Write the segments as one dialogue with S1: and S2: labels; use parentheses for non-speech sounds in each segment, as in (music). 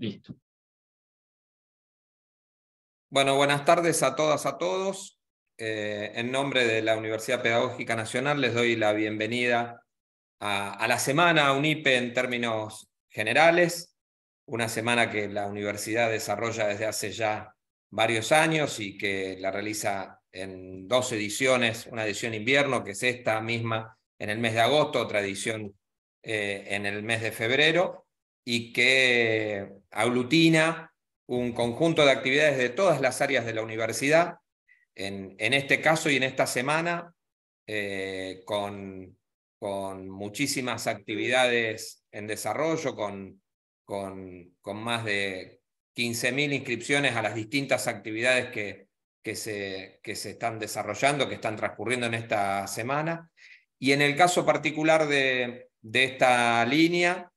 S1: Listo.
S2: Bueno, buenas tardes a todas, a todos. Eh, en nombre de la Universidad Pedagógica Nacional les doy la bienvenida a, la semana UNIPE en términos generales, una semana que la universidad desarrolla desde hace ya varios años y que la realiza en dos ediciones, una edición invierno, que es esta misma en el mes de agosto, otra edición eh, en el mes de febrero, y que aglutina un conjunto de actividades de todas las áreas de la universidad, en, este caso y en esta semana, eh, con, muchísimas actividades en desarrollo, con, más de 15.000 inscripciones a las distintas actividades que, que, se, están desarrollando, que están transcurriendo en esta semana. Y en el caso particular de esta línea,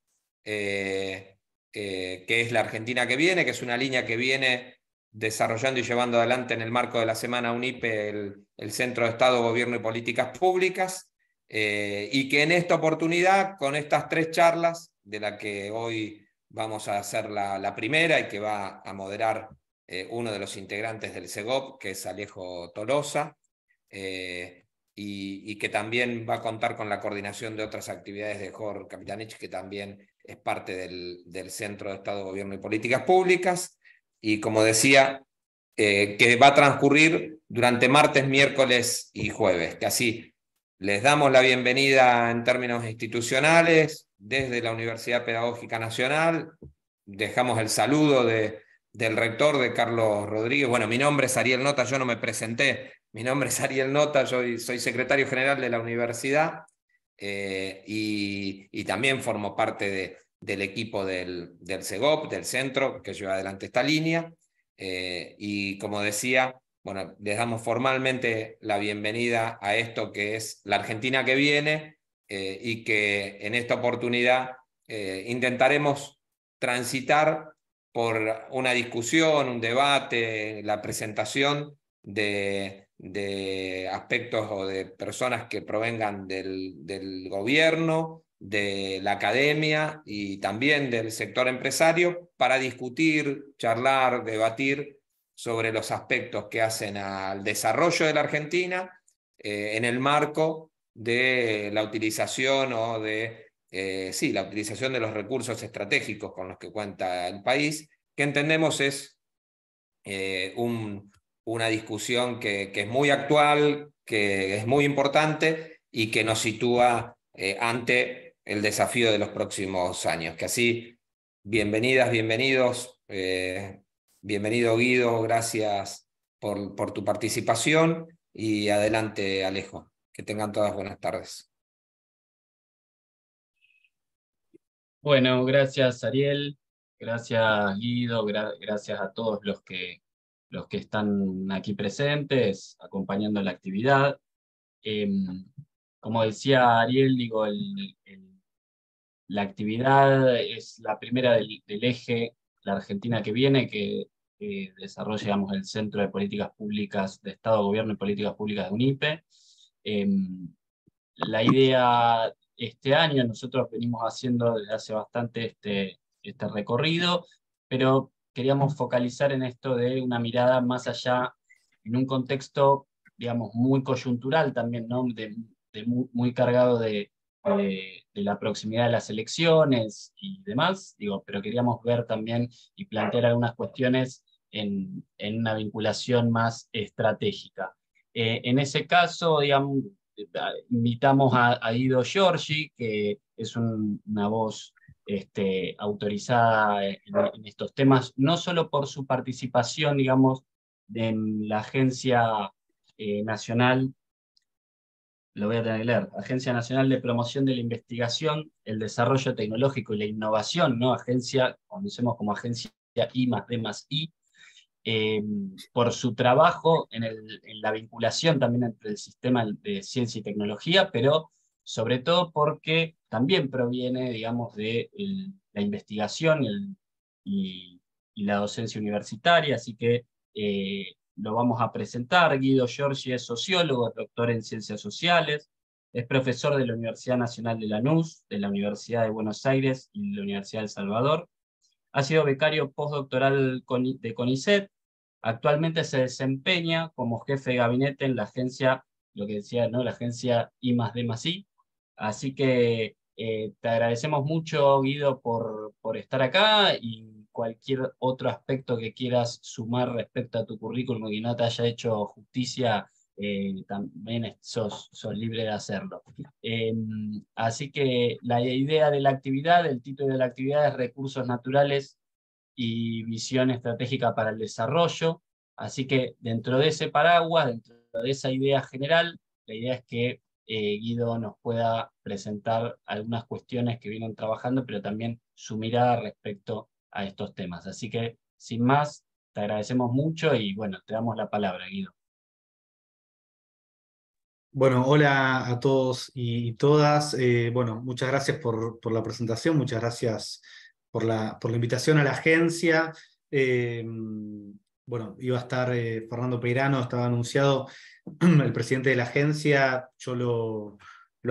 S2: eh, eh, que es la Argentina que viene, que es una línea que viene desarrollando y llevando adelante en el marco de la semana UNIPE el, Centro de Estado, Gobierno y Políticas Públicas, eh, y que en esta oportunidad, con estas tres charlas, de la que hoy vamos a hacer la, primera y que va a moderar uno de los integrantes del SEGOP, que es Alejo Tolosa, y, y, que también va a contar con la coordinación de otras actividades de Jorge Capitanich, que también es parte del, Centro de Estado, Gobierno y Políticas Públicas, y como decía, eh, que va a transcurrir durante martes, miércoles y jueves, que así les damos la bienvenida en términos institucionales desde la Universidad Pedagógica Nacional, dejamos el saludo de, del rector, de Carlos Rodríguez. Bueno, mi nombre es Ariel Nota, yo no me presenté, mi nombre es Ariel Nota, yo soy secretario general de la universidad eh, y, también formo parte del equipo del, CEGOP, del centro, que lleva adelante esta línea. Eh, y como decía, bueno, les damos formalmente la bienvenida a esto que es la Argentina que viene eh, y que en esta oportunidad intentaremos transitar por una discusión, un debate, la presentación de, de aspectos o de personas que provengan del, del gobierno, de la academia y también del sector empresario para discutir, charlar, debatir sobre los aspectos que hacen al desarrollo de la Argentina eh, en el marco de la utilización o de eh, sí, la utilización de los recursos estratégicos con los que cuenta el país, que entendemos es eh, un, una discusión que, es muy actual, que es muy importante y que nos sitúa eh, ante el desafío de los próximos años. Que así, bienvenidas, bienvenidos, eh, bienvenido Guido, gracias por, por tu participación y adelante Alejo, que tengan todas buenas tardes.
S1: Bueno, gracias Ariel, gracias Guido, gracias a todos
S3: los que los que están aquí presentes, acompañando la actividad. Em, como decía Ariel, digo, la actividad es la primera del, eje, la Argentina que viene, que desarrolla el Centro de Políticas Públicas de Estado, Gobierno y Políticas Públicas de UNIPE. Em, la idea este año, nosotros venimos haciendo desde hace bastante este, este recorrido, pero queríamos focalizar en esto de una mirada más allá, en un contexto, digamos, muy coyuntural también, ¿no? De, muy, cargado de, la proximidad de las elecciones y demás, digo, pero queríamos ver también y plantear algunas cuestiones en, una vinculación más estratégica. Eh, en ese caso, digamos, eh, invitamos a, Ido Giorgi, que es una voz este, autorizada en, estos temas, no solo por su participación, digamos, en la Agencia eh, Nacional, lo voy a tener que leer, Agencia Nacional de Promoción de la Investigación, el Desarrollo Tecnológico y la Innovación, ¿no? Agencia, conocemos como Agencia I más D más I, em, por su trabajo en, en, la vinculación también entre el sistema de ciencia y tecnología, pero sobre todo porque también proviene, digamos, de la investigación y, la docencia universitaria, así que eh, lo vamos a presentar. Guido Giorgi es sociólogo, doctor en ciencias sociales, es profesor de la Universidad Nacional de Lanús, de la Universidad de Buenos Aires y de la Universidad de El Salvador. Ha sido becario postdoctoral de CONICET. Actualmente se desempeña como jefe de gabinete en la agencia, lo que decía, ¿no? La agencia I D Así que eh, te agradecemos mucho, Guido, por, por, estar acá y cualquier otro aspecto que quieras sumar respecto a tu currículum y no te haya hecho justicia, eh, también sos, libre de hacerlo. Eh, así que la idea de la actividad, el título de la actividad es Recursos Naturales y Visión Estratégica para el Desarrollo. Así que dentro de ese paraguas, dentro de esa idea general, la idea es que eh, Guido nos pueda presentar algunas cuestiones que vienen trabajando, pero también su mirada respecto a estos temas. Así que, sin más, te agradecemos mucho y bueno, te damos la palabra, Guido.
S4: Bueno, hola a todos y todas. Eh, bueno, muchas gracias por, la presentación, muchas gracias por la, invitación a la agencia. Eh, bueno, iba a estar Fernando Peirano, estaba anunciado (clears throat) el presidente de la agencia, yo lo,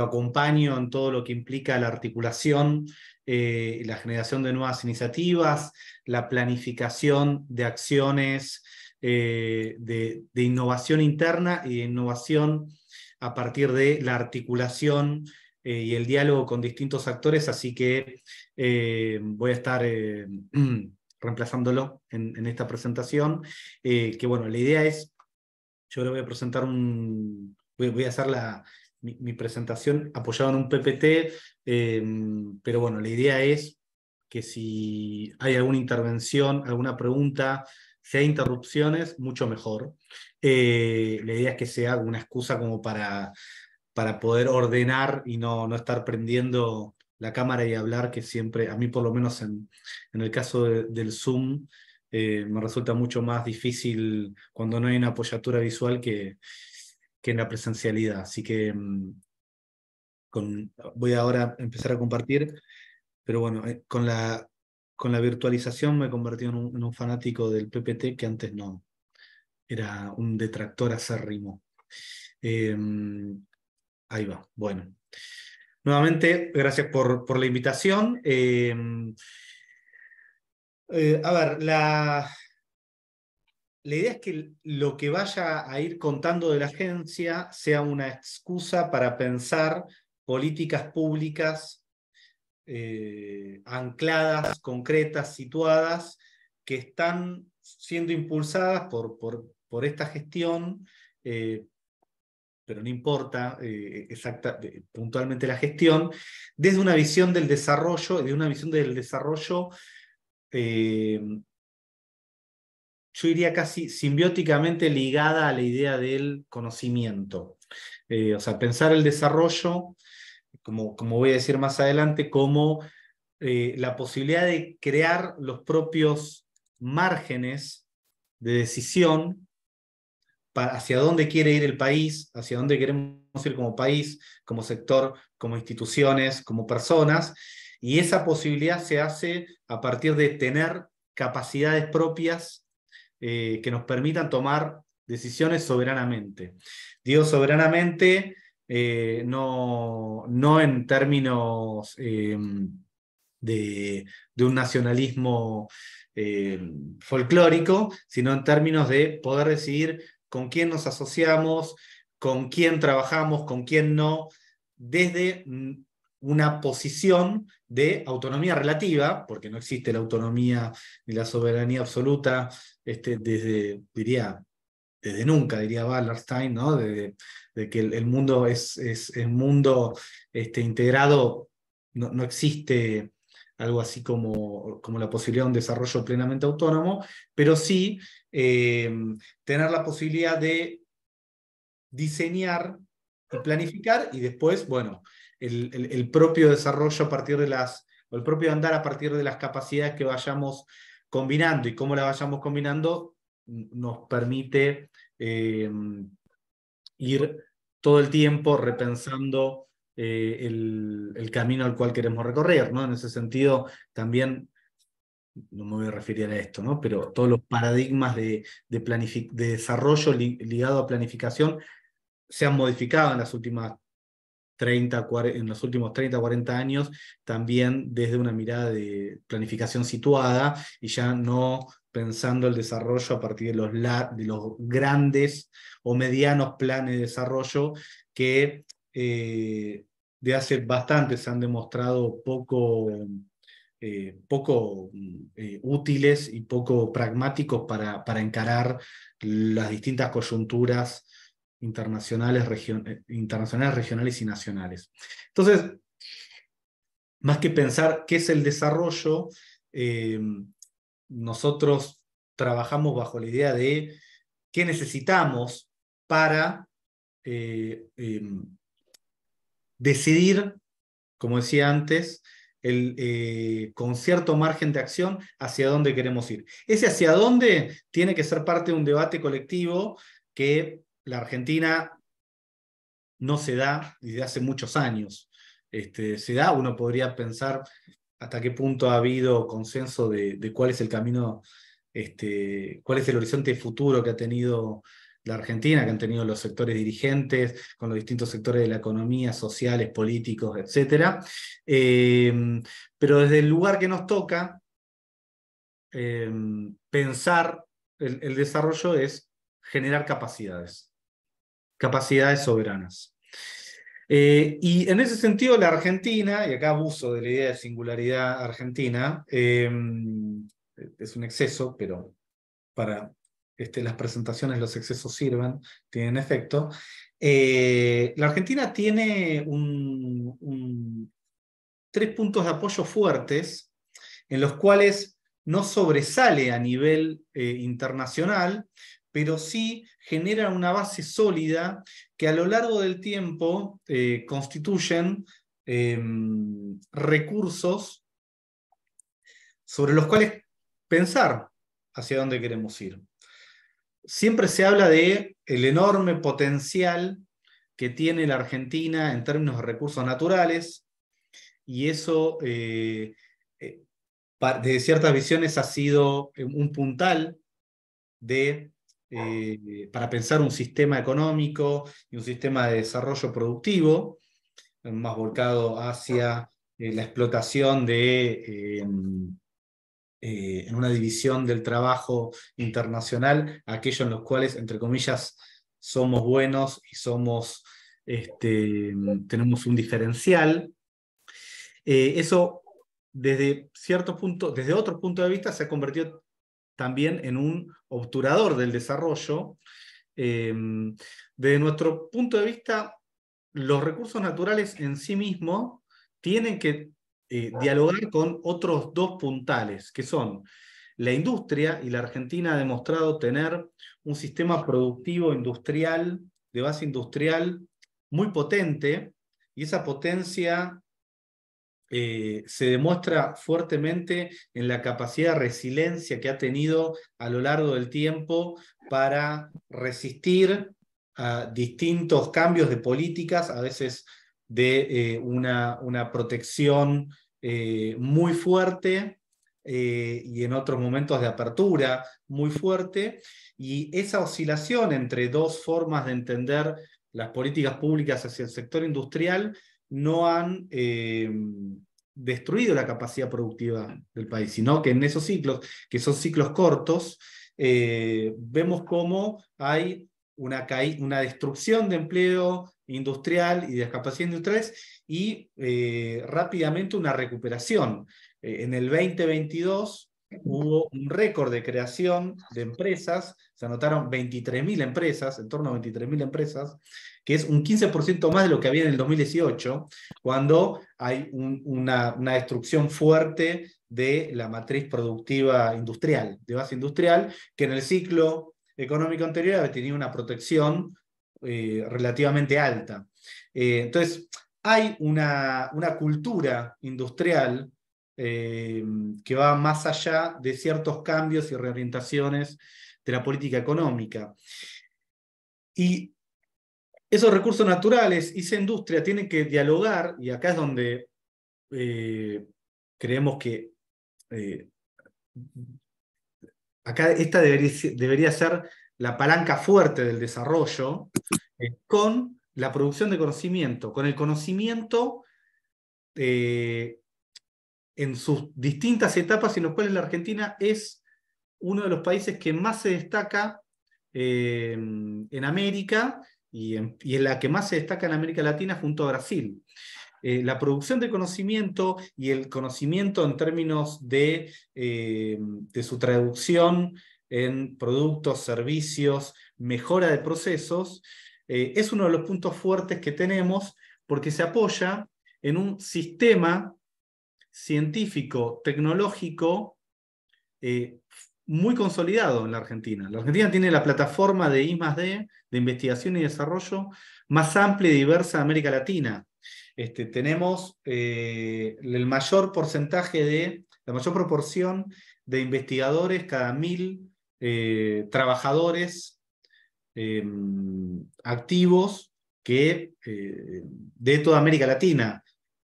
S4: acompaño en todo lo que implica la articulación, eh, la generación de nuevas iniciativas, la planificación de acciones eh, de, innovación interna y de innovación a partir de la articulación eh, y el diálogo con distintos actores, así que voy a estar (clears throat) reemplazándolo en, en esta presentación, que bueno, la idea es yo ahora voy a presentar un, voy, a hacer mi, presentación apoyado en un PPT, em, pero bueno, la idea es que si hay alguna intervención, alguna pregunta, si hay interrupciones, mucho mejor. Eh, la idea es que sea una excusa como para, para poder ordenar y no, no estar prendiendo la cámara y hablar, que siempre, a mí por lo menos en, el caso del Zoom, eh, me resulta mucho más difícil cuando no hay una apoyatura visual que, que en la presencialidad. Así que mm, voy ahora a empezar a compartir, pero bueno, eh, con, la, con la virtualización me he convertido en un, fanático del PPT que antes no, era un detractor acérrimo. Eh, mm, ahí va, bueno. Nuevamente, gracias por, por la invitación. Eh, mm, eh, a ver, la, la idea es que lo que vaya a ir contando de la agencia sea una excusa para pensar políticas públicas eh, ancladas, concretas, situadas, que están siendo impulsadas por, por, esta gestión, eh, pero no importa puntualmente la gestión, desde una visión del desarrollo, desde una visión del desarrollo Em, yo diría casi simbióticamente ligada a la idea del conocimiento. Eh, o sea, pensar el desarrollo, como, como voy a decir más adelante, como eh, la posibilidad de crear los propios márgenes de decisión hacia dónde quiere ir el país, hacia dónde queremos ir como país, como sector, como instituciones, como personas, y esa posibilidad se hace a partir de tener capacidades propias eh, que nos permitan tomar decisiones soberanamente. Digo soberanamente eh, no, no, en términos eh, de, de, un nacionalismo folclórico, sino en términos de poder decidir con quién nos asociamos, con quién trabajamos, con quién no, desde mm, una posición de autonomía relativa, porque no existe la autonomía ni la soberanía absoluta este, desde, diría, desde nunca, diría Wallerstein, ¿no? de, que el, mundo es, es el mundo este, integrado, no, existe algo así como, como, la posibilidad de un desarrollo plenamente autónomo, pero sí em, tener la posibilidad de diseñar y planificar y después, bueno, el, propio desarrollo a partir de las, el propio andar a partir de las capacidades que vayamos combinando y cómo las vayamos combinando nos permite em, ir todo el tiempo repensando eh, el, camino al cual queremos recorrer, ¿no? En ese sentido, también, no me voy a referir a esto, ¿no? Pero todos los paradigmas de, de desarrollo ligado a planificación se han modificado en las últimas en los últimos 30, 40 años, también desde una mirada de planificación situada y ya no pensando el desarrollo a partir de los, de los grandes o medianos planes de desarrollo que eh, de hace bastante se han demostrado poco, eh, poco eh, útiles y poco pragmáticos para, para encarar las distintas coyunturas internacionales, eh, internacionales, regionales y nacionales. Entonces, más que pensar qué es el desarrollo, em, nosotros trabajamos bajo la idea de qué necesitamos para eh, em, decidir, como decía antes, el, eh, con cierto margen de acción hacia dónde queremos ir. Ese hacia dónde tiene que ser parte de un debate colectivo que la Argentina no se da desde hace muchos años. Este, se da, uno podría pensar hasta qué punto ha habido consenso de, cuál es el camino, este, cuál es el horizonte futuro que ha tenido la Argentina, que han tenido los sectores dirigentes, con los distintos sectores de la economía, sociales, políticos, etc. Eh, pero desde el lugar que nos toca, eh, pensar el desarrollo es generar capacidades capacidades soberanas. Eh, y en ese sentido, la Argentina, y acá abuso de la idea de singularidad argentina, em, es un exceso, pero para este, las presentaciones los excesos sirven. tienen efecto. Eh, la Argentina tiene tres puntos de apoyo fuertes en los cuales no sobresale a nivel eh, internacional, pero sí genera una base sólida que a lo largo del tiempo eh, constituyen em, recursos sobre los cuales pensar hacia dónde queremos ir. Siempre se habla de el enorme potencial que tiene la Argentina en términos de recursos naturales y eso eh, eh, de ciertas visiones ha sido un puntal de eh, para pensar un sistema económico y un sistema de desarrollo productivo, más volcado hacia eh, la explotación de, em, eh, en una división del trabajo internacional, aquello en los cuales, entre comillas, somos buenos y somos, este, tenemos un diferencial. eso desde cierto punto, desde otro punto de vista, se ha convertido también en un obturador del desarrollo. desde em, nuestro punto de vista, los recursos naturales en sí mismos tienen que eh, dialogar con otros dos puntales, que son la industria, y la Argentina ha demostrado tener un sistema productivo industrial, de base industrial, muy potente, y esa potencia eh, se demuestra fuertemente en la capacidad de resiliencia que ha tenido a lo largo del tiempo para resistir a distintos cambios de políticas, a veces de eh, una, protección eh, muy fuerte y en otros momentos de apertura muy fuerte. Y esa oscilación entre dos formas de entender las políticas públicas hacia el sector industrial no han eh, destruido la capacidad productiva del país, sino que en esos ciclos, que son ciclos cortos, eh, vemos cómo hay una, una destrucción de empleo industrial y de capacidad industrial, y eh, rápidamente una recuperación. en el 2022 hubo un récord de creación de empresas, se anotaron 23.000 empresas, en torno a 23.000 empresas, que es un 15% más de lo que había en el 2018, cuando hay una, destrucción fuerte de la matriz productiva industrial, de base industrial, que en el ciclo económico anterior había tenido una protección eh, relativamente alta. Eh, entonces, hay una, una cultura industrial eh, que va más allá de ciertos cambios y reorientaciones de la política económica. Y esos recursos naturales y esa industria tienen que dialogar, y acá es donde eh, creemos que eh, acá esta debería, ser la palanca fuerte del desarrollo eh, con la producción de conocimiento, con el conocimiento en sus distintas etapas en las cuales la Argentina es uno de los países que más se destaca en América y, en, es la que más se destaca en América Latina junto a Brasil. Eh, la producción de conocimiento y el conocimiento en términos de, eh, su traducción en productos, servicios, mejora de procesos, eh, es uno de los puntos fuertes que tenemos porque se apoya en un sistema científico, tecnológico, muy consolidado en la Argentina. La Argentina tiene la plataforma de I +D, de investigación y desarrollo, más amplia y diversa de América Latina. Este, tenemos eh, el mayor porcentaje de, la mayor proporción de investigadores cada mil eh, trabajadores em, activos que eh, de toda América Latina.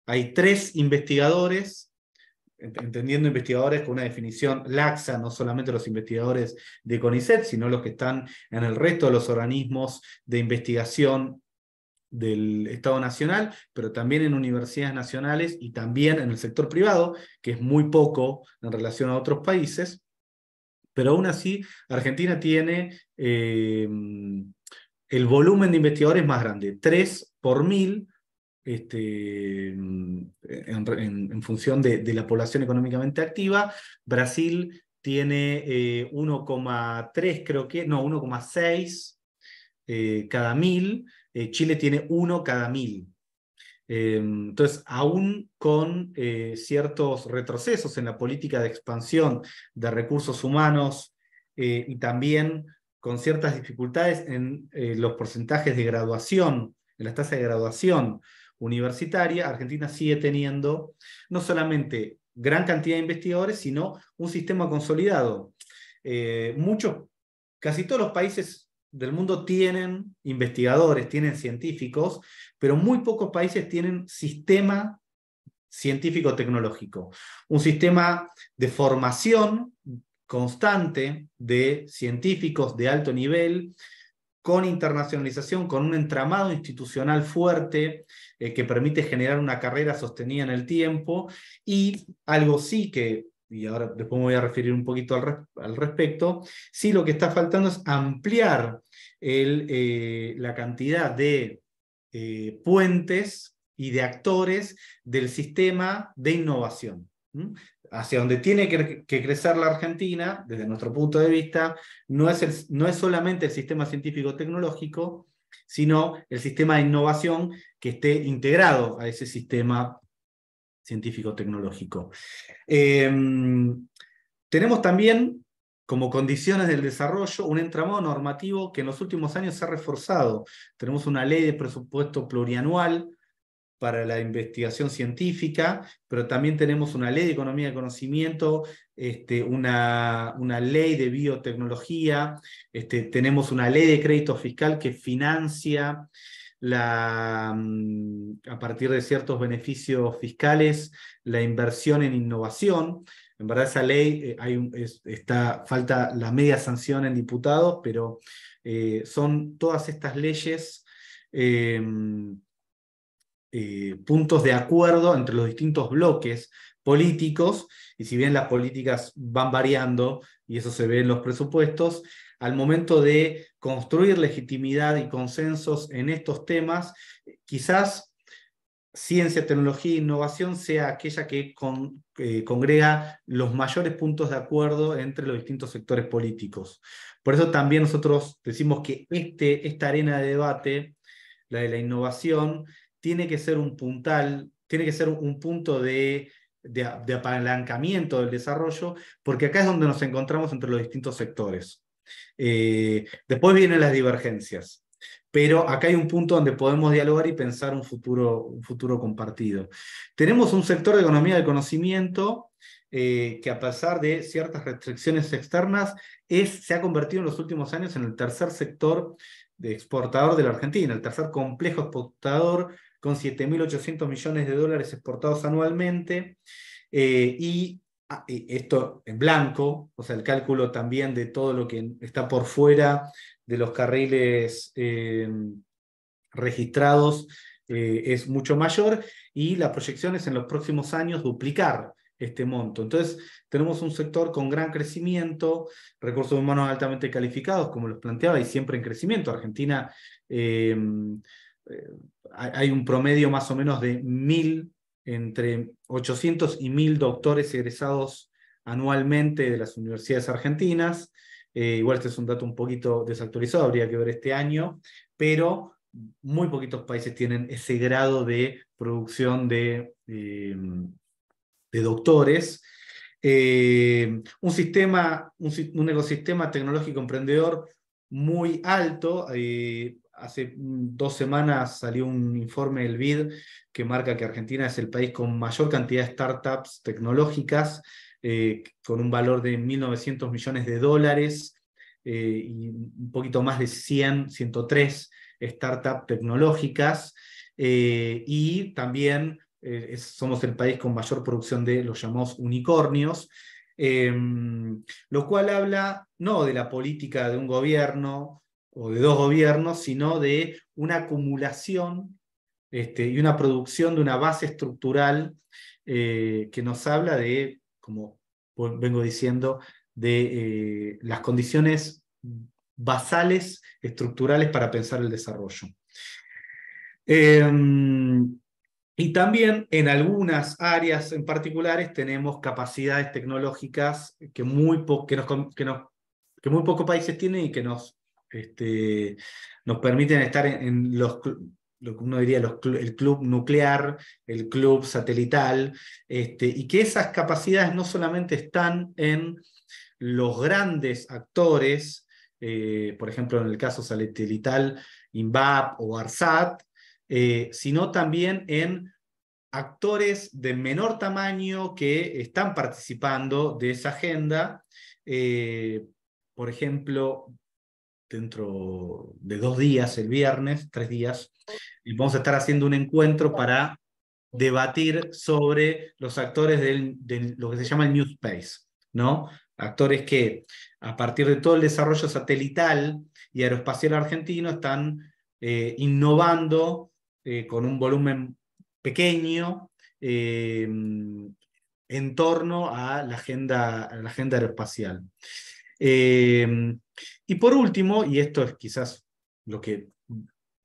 S4: Hay tres investigadores entendiendo investigadores con una definición laxa, no solamente los investigadores de CONICET, sino los que están en el resto de los organismos de investigación del Estado Nacional, pero también en universidades nacionales y también en el sector privado, que es muy poco en relación a otros países. Pero aún así, Argentina tiene eh, el volumen de investigadores más grande, 3 por mil, este, mm, en, función de, la población económicamente activa. Brasil tiene 1,3, eh, creo que, no, 1,6 eh, cada mil. Eh, Chile tiene 1 cada mil. Entonces, aún con ciertos retrocesos en la política de expansión de recursos humanos y también con ciertas dificultades en los porcentajes de graduación, en las tasas de graduación universitaria, Argentina sigue teniendo no solamente gran cantidad de investigadores, sino un sistema consolidado. Eh, muchos, casi todos los países del mundo tienen investigadores, tienen científicos, pero muy pocos países tienen sistema científico-tecnológico, un sistema de formación constante de científicos de alto nivel, con internacionalización, con un entramado institucional fuerte eh, que permite generar una carrera sostenida en el tiempo y algo sí que, y ahora después me voy a referir un poquito al, respecto, sí lo que está faltando es ampliar eh, la cantidad de eh, puentes y de actores del sistema de innovación hacia donde tiene que, crecer la Argentina, desde nuestro punto de vista, no es, solamente el sistema científico-tecnológico, sino el sistema de innovación que esté integrado a ese sistema científico-tecnológico. Em, tenemos también como condiciones del desarrollo un entramado normativo que en los últimos años se ha reforzado. Tenemos una ley de presupuesto plurianual, para la investigación científica, pero también tenemos una ley de economía de conocimiento, este, una, ley de biotecnología, este, tenemos una ley de crédito fiscal que financia mm, a partir de ciertos beneficios fiscales la inversión en innovación. En verdad esa ley eh, hay falta la media sanción en diputados, pero eh, son todas estas leyes. Eh, eh, puntos de acuerdo entre los distintos bloques políticos, y si bien las políticas van variando, y eso se ve en los presupuestos, al momento de construir legitimidad y consensos en estos temas, quizás ciencia, tecnología e innovación sea aquella que eh, congrega los mayores puntos de acuerdo entre los distintos sectores políticos. Por eso también nosotros decimos que este, esta arena de debate, la de la innovación, tiene que ser un puntal, tiene que ser un punto de, apalancamiento del desarrollo, porque acá es donde nos encontramos entre los distintos sectores. Eh, después vienen las divergencias, pero acá hay un punto donde podemos dialogar y pensar un futuro, futuro compartido. Tenemos un sector de economía del conocimiento eh, que a pesar de ciertas restricciones externas, es, se ha convertido en los últimos años en el tercer sector de exportador de la Argentina, el tercer complejo exportador con 7.800 millones de dólares exportados anualmente. Eh, ah, y esto en blanco, o sea, el cálculo también de todo lo que está por fuera de los carriles em, registrados eh, es mucho mayor y la proyección es en los próximos años duplicar este monto. Entonces, tenemos un sector con gran crecimiento, recursos humanos altamente calificados, como los planteaba, y siempre en crecimiento. Argentina... Em, hay un promedio más o menos de mil, entre 800 y mil doctores egresados anualmente de las universidades argentinas. Eh, igual este es un dato un poquito desactualizado, habría que ver este año, pero muy poquitos países tienen ese grado de producción de, eh, de doctores. Eh, un sistema, un, ecosistema tecnológico emprendedor muy alto hace dos semanas salió un informe del BID que marca que Argentina es el país con mayor cantidad de startups tecnológicas, eh, con un valor de 1.900 millones de dólares eh, y un poquito más de 100, 103 startups tecnológicas. Eh, y también somos el país con mayor producción de los llamados unicornios. Em, lo cual habla no de la política de un gobierno o de dos gobiernos, sino de una acumulación este, y una producción de una base estructural eh, que nos habla de, como vengo diciendo, de eh, las condiciones basales estructurales para pensar el desarrollo. Em, y también en algunas áreas en particulares tenemos capacidades tecnológicas que muy, que, que muy pocos países tienen y que nos este, nos permiten estar en, los lo que uno diría el club nuclear, el club satelital, este, y que esas capacidades no solamente están en los grandes actores, eh, por ejemplo en el caso satelital, INVAP o ARSAT, eh, sino también en actores de menor tamaño que están participando de esa agenda. Eh, por ejemplo, dentro de dos días, el viernes, tres días, y vamos a estar haciendo un encuentro para debatir sobre los actores de lo que se llama el New Space, ¿no? Actores que a partir de todo el desarrollo satelital y aeroespacial argentino están eh, innovando eh, con un volumen pequeño eh, en torno a la agenda, a la agenda aeroespacial. Em, y por último, y esto es quizás lo que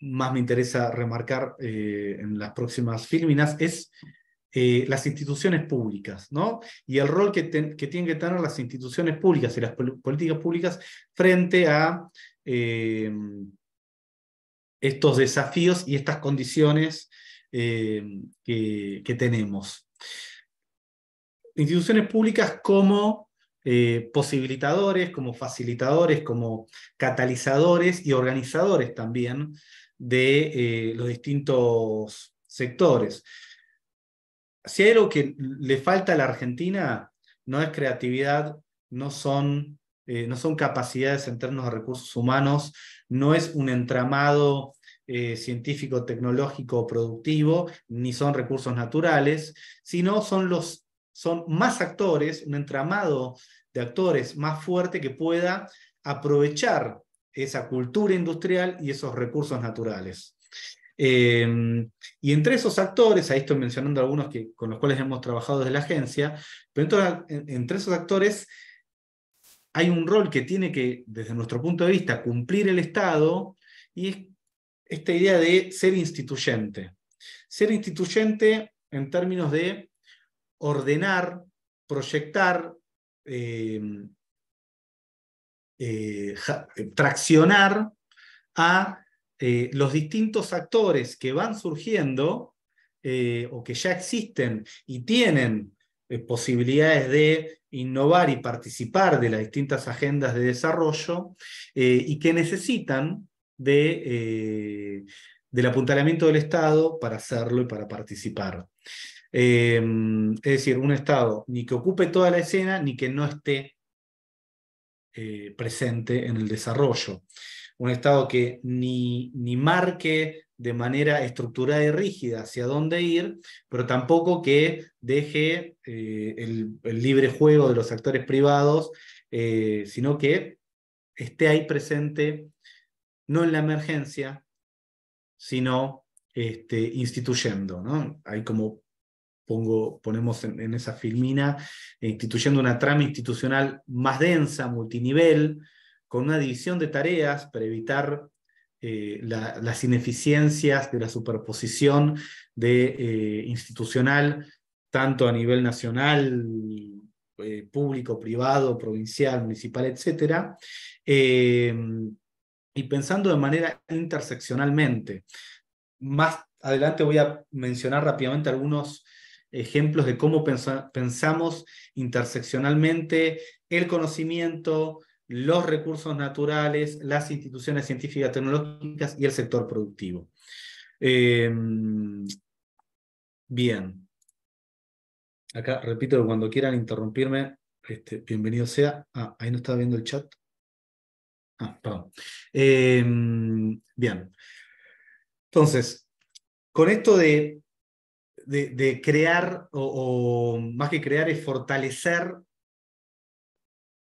S4: más me interesa remarcar eh, en las próximas filminas, es eh, las instituciones públicas, ¿no? Y el rol que, que, tienen que tener las instituciones públicas y las políticas públicas frente a em, estos desafíos y estas condiciones em, que, que tenemos. Instituciones públicas como eh, posibilitadores, como facilitadores, como catalizadores y organizadores también de eh, los distintos sectores. Si hay algo que le falta a la Argentina, no es creatividad, no son, eh, no son capacidades en términos de recursos humanos, no es un entramado científico, tecnológico productivo, ni son recursos naturales, sino son los son más actores, un entramado de actores más fuerte que pueda aprovechar esa cultura industrial y esos recursos naturales. Em, y entre esos actores, ahí estoy mencionando algunos que, con los cuales hemos trabajado desde la agencia, pero entre esos actores hay un rol que tiene que, desde nuestro punto de vista, cumplir el Estado y es esta idea de ser instituyente. Ser instituyente en términos de ordenar, proyectar, Em, eh, eh, traccionar a eh, los distintos actores que van surgiendo o que ya existen y tienen posibilidades de innovar y participar de las distintas agendas de desarrollo y que necesitan del apuntalamiento del Estado para hacerlo y para participar. Em, es decir, un estado ni que ocupe toda la escena ni que no esté eh, presente en el desarrollo. Un estado que ni, ni marque de manera estructurada y rígida hacia dónde ir, pero tampoco que deje eh, el, libre juego de los actores privados, eh, sino que esté ahí presente no en la emergencia, sino este, instituyendo. ¿no? Hay como ponemos en, esa filmina, instituyendo una trama institucional más densa, multinivel, con una división de tareas para evitar eh, las ineficiencias de la superposición de, eh, institucional, tanto a nivel nacional, eh, público, privado, provincial, municipal, etc. Em, y pensando de manera interseccionalmente. Más adelante voy a mencionar rápidamente algunos ejemplos de cómo pensamos interseccionalmente el conocimiento, los recursos naturales, las instituciones científicas tecnológicas y el sector productivo. Em, bien. Acá repito que cuando quieran interrumpirme, este, bienvenido sea. Ah, ahí no estaba viendo el chat. Ah, perdón. Em, bien. Entonces, con esto de de, crear, o, más que crear, es fortalecer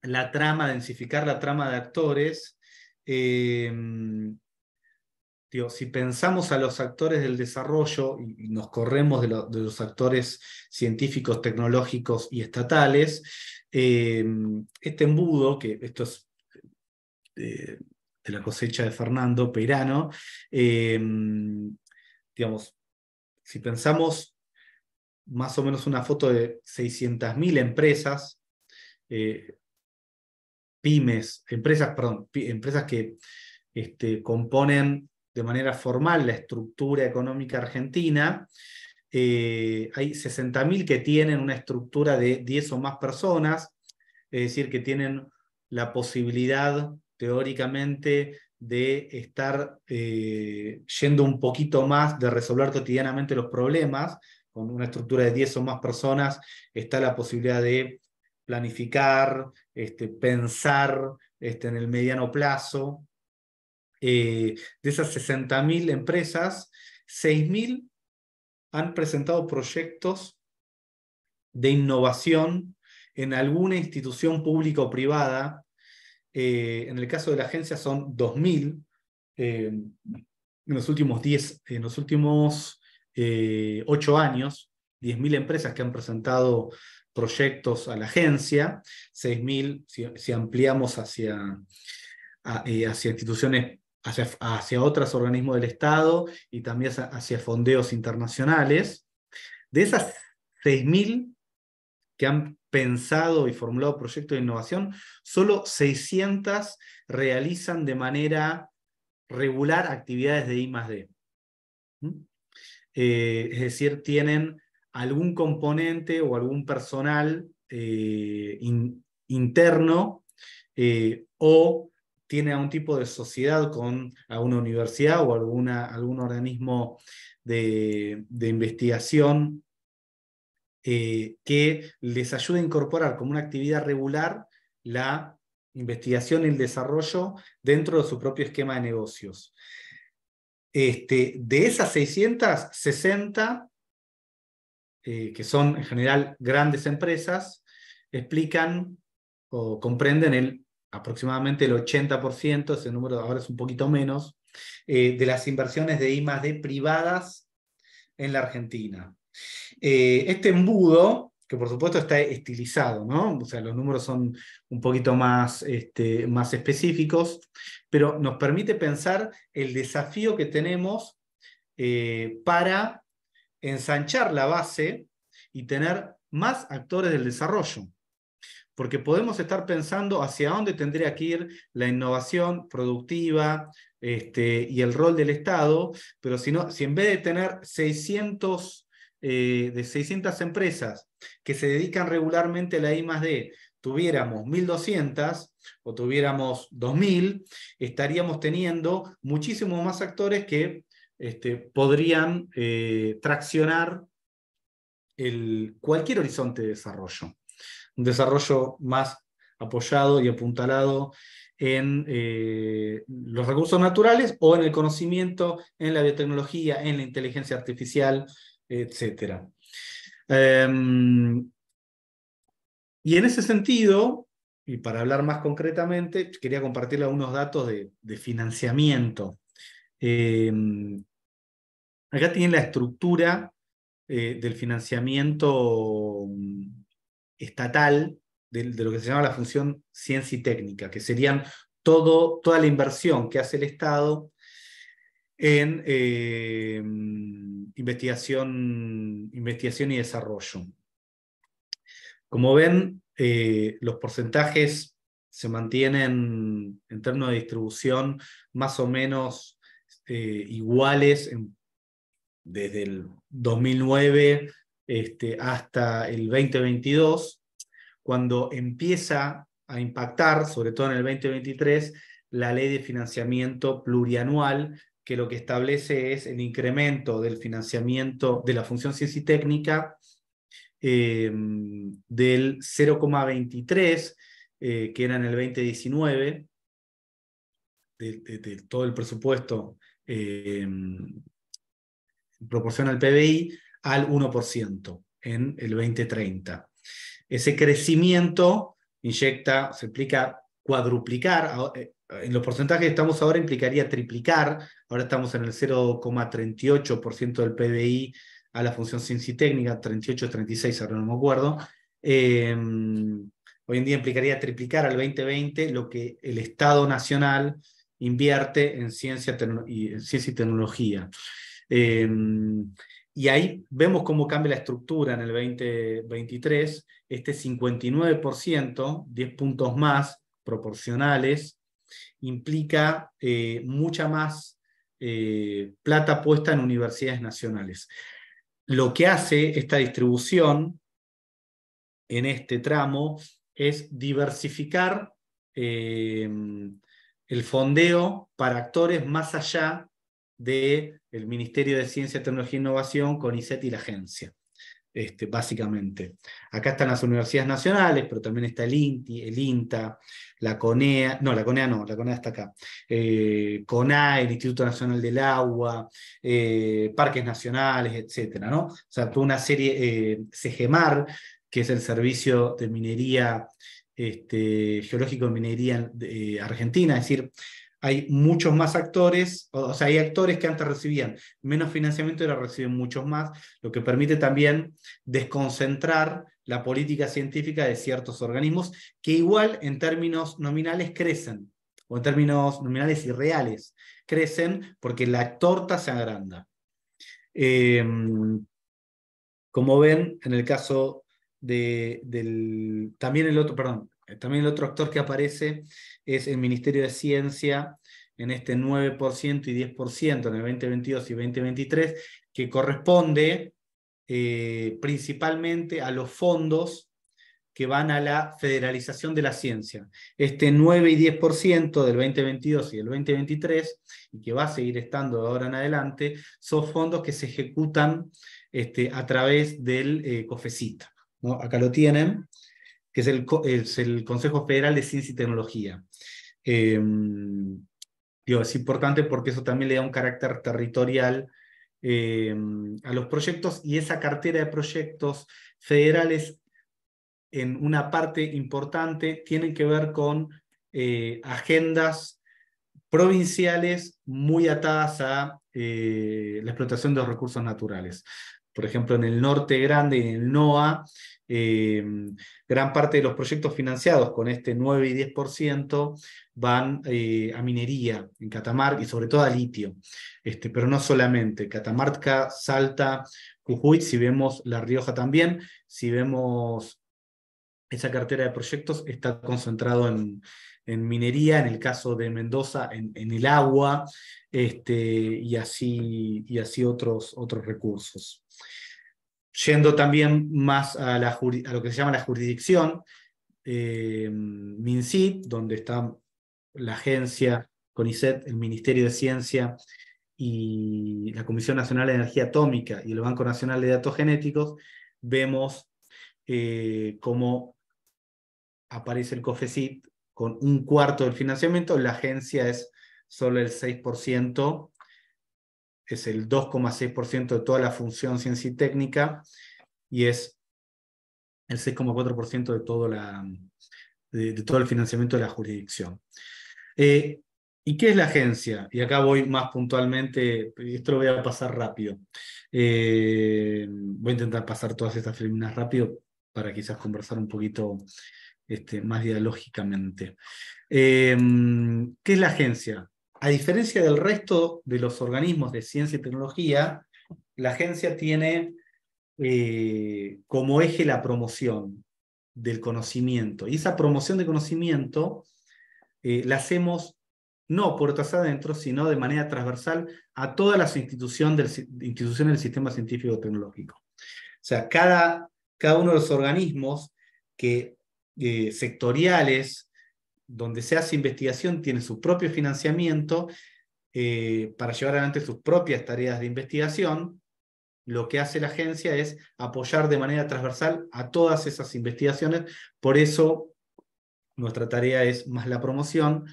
S4: la trama, densificar la trama de actores. Em, si pensamos a los actores del desarrollo y, nos corremos de, los actores científicos, tecnológicos y estatales, em, este embudo, que esto es eh, de, la cosecha de Fernando Peirano, em, digamos, si pensamos más o menos una foto de 600.000 empresas, eh, pymes, empresas, perdón, empresas que este, componen de manera formal la estructura económica argentina. Eh, hay 60.000 que tienen una estructura de 10 o más personas, es decir, que tienen la posibilidad teóricamente de estar eh, yendo un poquito más, de resolver cotidianamente los problemas, con una estructura de 10 o más personas, está la posibilidad de planificar, este, pensar este, en el mediano plazo. Eh, de esas 60.000 empresas, 6.000 han presentado proyectos de innovación en alguna institución pública o privada. Eh, en el caso de la agencia son 2.000 eh, en los últimos 10, en los últimos eh, ocho años, 10.000 empresas que han presentado proyectos a la agencia, 6.000 si, ampliamos hacia, eh, hacia instituciones, hacia, hacia, otros organismos del Estado y también hacia, fondeos internacionales. De esas 6.000 que han pensado y formulado proyectos de innovación, solo 600 realizan de manera regular actividades de I+.D. Eh, es decir, tienen algún componente o algún personal eh, interno eh, o tienen algún tipo de sociedad con alguna universidad o alguna, algún organismo de, investigación que les ayude a incorporar como una actividad regular la investigación y el desarrollo dentro de su propio esquema de negocios. Este, de esas 660, eh, que son en general grandes empresas, explican o comprenden el, aproximadamente el 80%, ese número ahora es un poquito menos, eh, de las inversiones de ID privadas en la Argentina. Eh, este embudo que por supuesto está estilizado, ¿no? O sea, los números son un poquito más, este, más específicos, pero nos permite pensar el desafío que tenemos eh, para ensanchar la base y tener más actores del desarrollo. Porque podemos estar pensando hacia dónde tendría que ir la innovación productiva este, y el rol del Estado, pero si, no, si en vez de tener 600 eh, de 600 empresas que se dedican regularmente a la I tuviéramos 1.200 o tuviéramos 2.000, estaríamos teniendo muchísimos más actores que este, podrían eh, traccionar el, cualquier horizonte de desarrollo. Un desarrollo más apoyado y apuntalado en eh, los recursos naturales o en el conocimiento, en la biotecnología, en la inteligencia artificial, Etcétera. Em, y en ese sentido, y para hablar más concretamente, quería compartirle algunos datos de, financiamiento. Em, acá tienen la estructura eh, del financiamiento mm, estatal de, de, lo que se llama la función ciencia y técnica, que serían todo, toda la inversión que hace el Estado en eh, investigación, y desarrollo. Como ven, eh, los porcentajes se mantienen en términos de distribución más o menos eh, iguales desde el 2009 este, hasta el 2022, cuando empieza a impactar, sobre todo en el 2023, la ley de financiamiento plurianual que lo que establece es el incremento del financiamiento de la función ciencia y técnica eh, del 0,23, eh, que era en el 2019, de, todo el presupuesto eh, proporciona al PBI, al 1% en el 2030. Ese crecimiento inyecta, se explica, cuadruplicar, eh, en los porcentajes que estamos ahora implicaría triplicar, ahora estamos en el 0,38% del PBI a la función ciencia y técnica, 38, 36, ahora no me acuerdo. Em, hoy en día implicaría triplicar al 2020 lo que el Estado Nacional invierte en ciencia, y, ciencia y tecnología. Em, y ahí vemos cómo cambia la estructura en el 2023. Este 59%, 10 puntos más proporcionales, implica eh, mucha más eh, plata puesta en universidades nacionales. Lo que hace esta distribución en este tramo es diversificar eh, el fondeo para actores más allá del Ministerio de Ciencia, Tecnología e Innovación, CONICET y la agencia. Este, básicamente. Acá están las universidades nacionales, pero también está el INTI, el INTA, la CONEA, no, la CONEA no, la CONEA está acá, eh, CONAE, el Instituto Nacional del Agua, eh, parques nacionales, etcétera, ¿no? O sea, toda una serie, eh, que es el servicio de minería, este, geológico de minería de, eh, argentina, es decir, hay muchos más actores, o, sea, hay actores que antes recibían menos financiamiento y ahora reciben muchos más, lo que permite también desconcentrar la política científica de ciertos organismos que igual en términos nominales crecen, o en términos nominales y reales, crecen porque la torta se agranda. Em, como ven, en el caso de, del, también el otro, perdón, eh, también el otro actor que aparece es el Ministerio de Ciencia en este 9% y 10% en el 2022 y 2023, que corresponde eh, principalmente a los fondos que van a la federalización de la ciencia. Este 9 y 10% del 2022 y del 2023, y que va a seguir estando de ahora en adelante, son fondos que se ejecutan este, a través del eh, COFECITA. ¿no? Acá lo tienen que es el, Consejo Federal de Ciencia y Tecnología. Em, es importante porque eso también le da un carácter territorial em, a los proyectos y esa cartera de proyectos federales en una parte importante tiene que ver con eh, agendas provinciales muy atadas a eh, la explotación de los recursos naturales. Por ejemplo, en el norte grande, en el NOA, eh, gran parte de los proyectos financiados con este 9 y 10% van eh, a minería en Catamarca y sobre todo a litio, este, pero no solamente. Catamarca, Salta, Jujuy, si vemos La Rioja también, si vemos esa cartera de proyectos, está concentrado en, en minería, en el caso de Mendoza, en, en el agua, este, y así, y así otros, otros recursos yendo también más a, lo que se llama la jurisdicción, eh, donde está la agencia CONICET, el Ministerio de Ciencia y la Comisión Nacional de Energía Atómica y el Banco Nacional de Datos Genéticos, vemos eh, cómo aparece el COFECIT con un cuarto del financiamiento, la agencia es solo el 6% es el 2,6% de toda la función ciencia y técnica y es el 6,4% de, todo de, todo el financiamiento de la jurisdicción. Eh, ¿Y qué es la agencia? Y acá voy más puntualmente, esto lo voy a pasar rápido. Eh, voy a intentar pasar todas estas filminas rápido para quizás conversar un poquito este, más dialógicamente. Eh, ¿Qué es la agencia? A diferencia del resto de los organismos de ciencia y tecnología, la agencia tiene eh, como eje la promoción del conocimiento. Y esa promoción de conocimiento eh, la hacemos no puertas adentro, sino de manera transversal a todas las instituciones del, sistema científico-tecnológico. O sea, cada, cada uno de los organismos que, eh, sectoriales donde se hace investigación tiene su propio financiamiento eh, para llevar adelante sus propias tareas de investigación. Lo que hace la agencia es apoyar de manera transversal a todas esas investigaciones. Por eso nuestra tarea es más la promoción,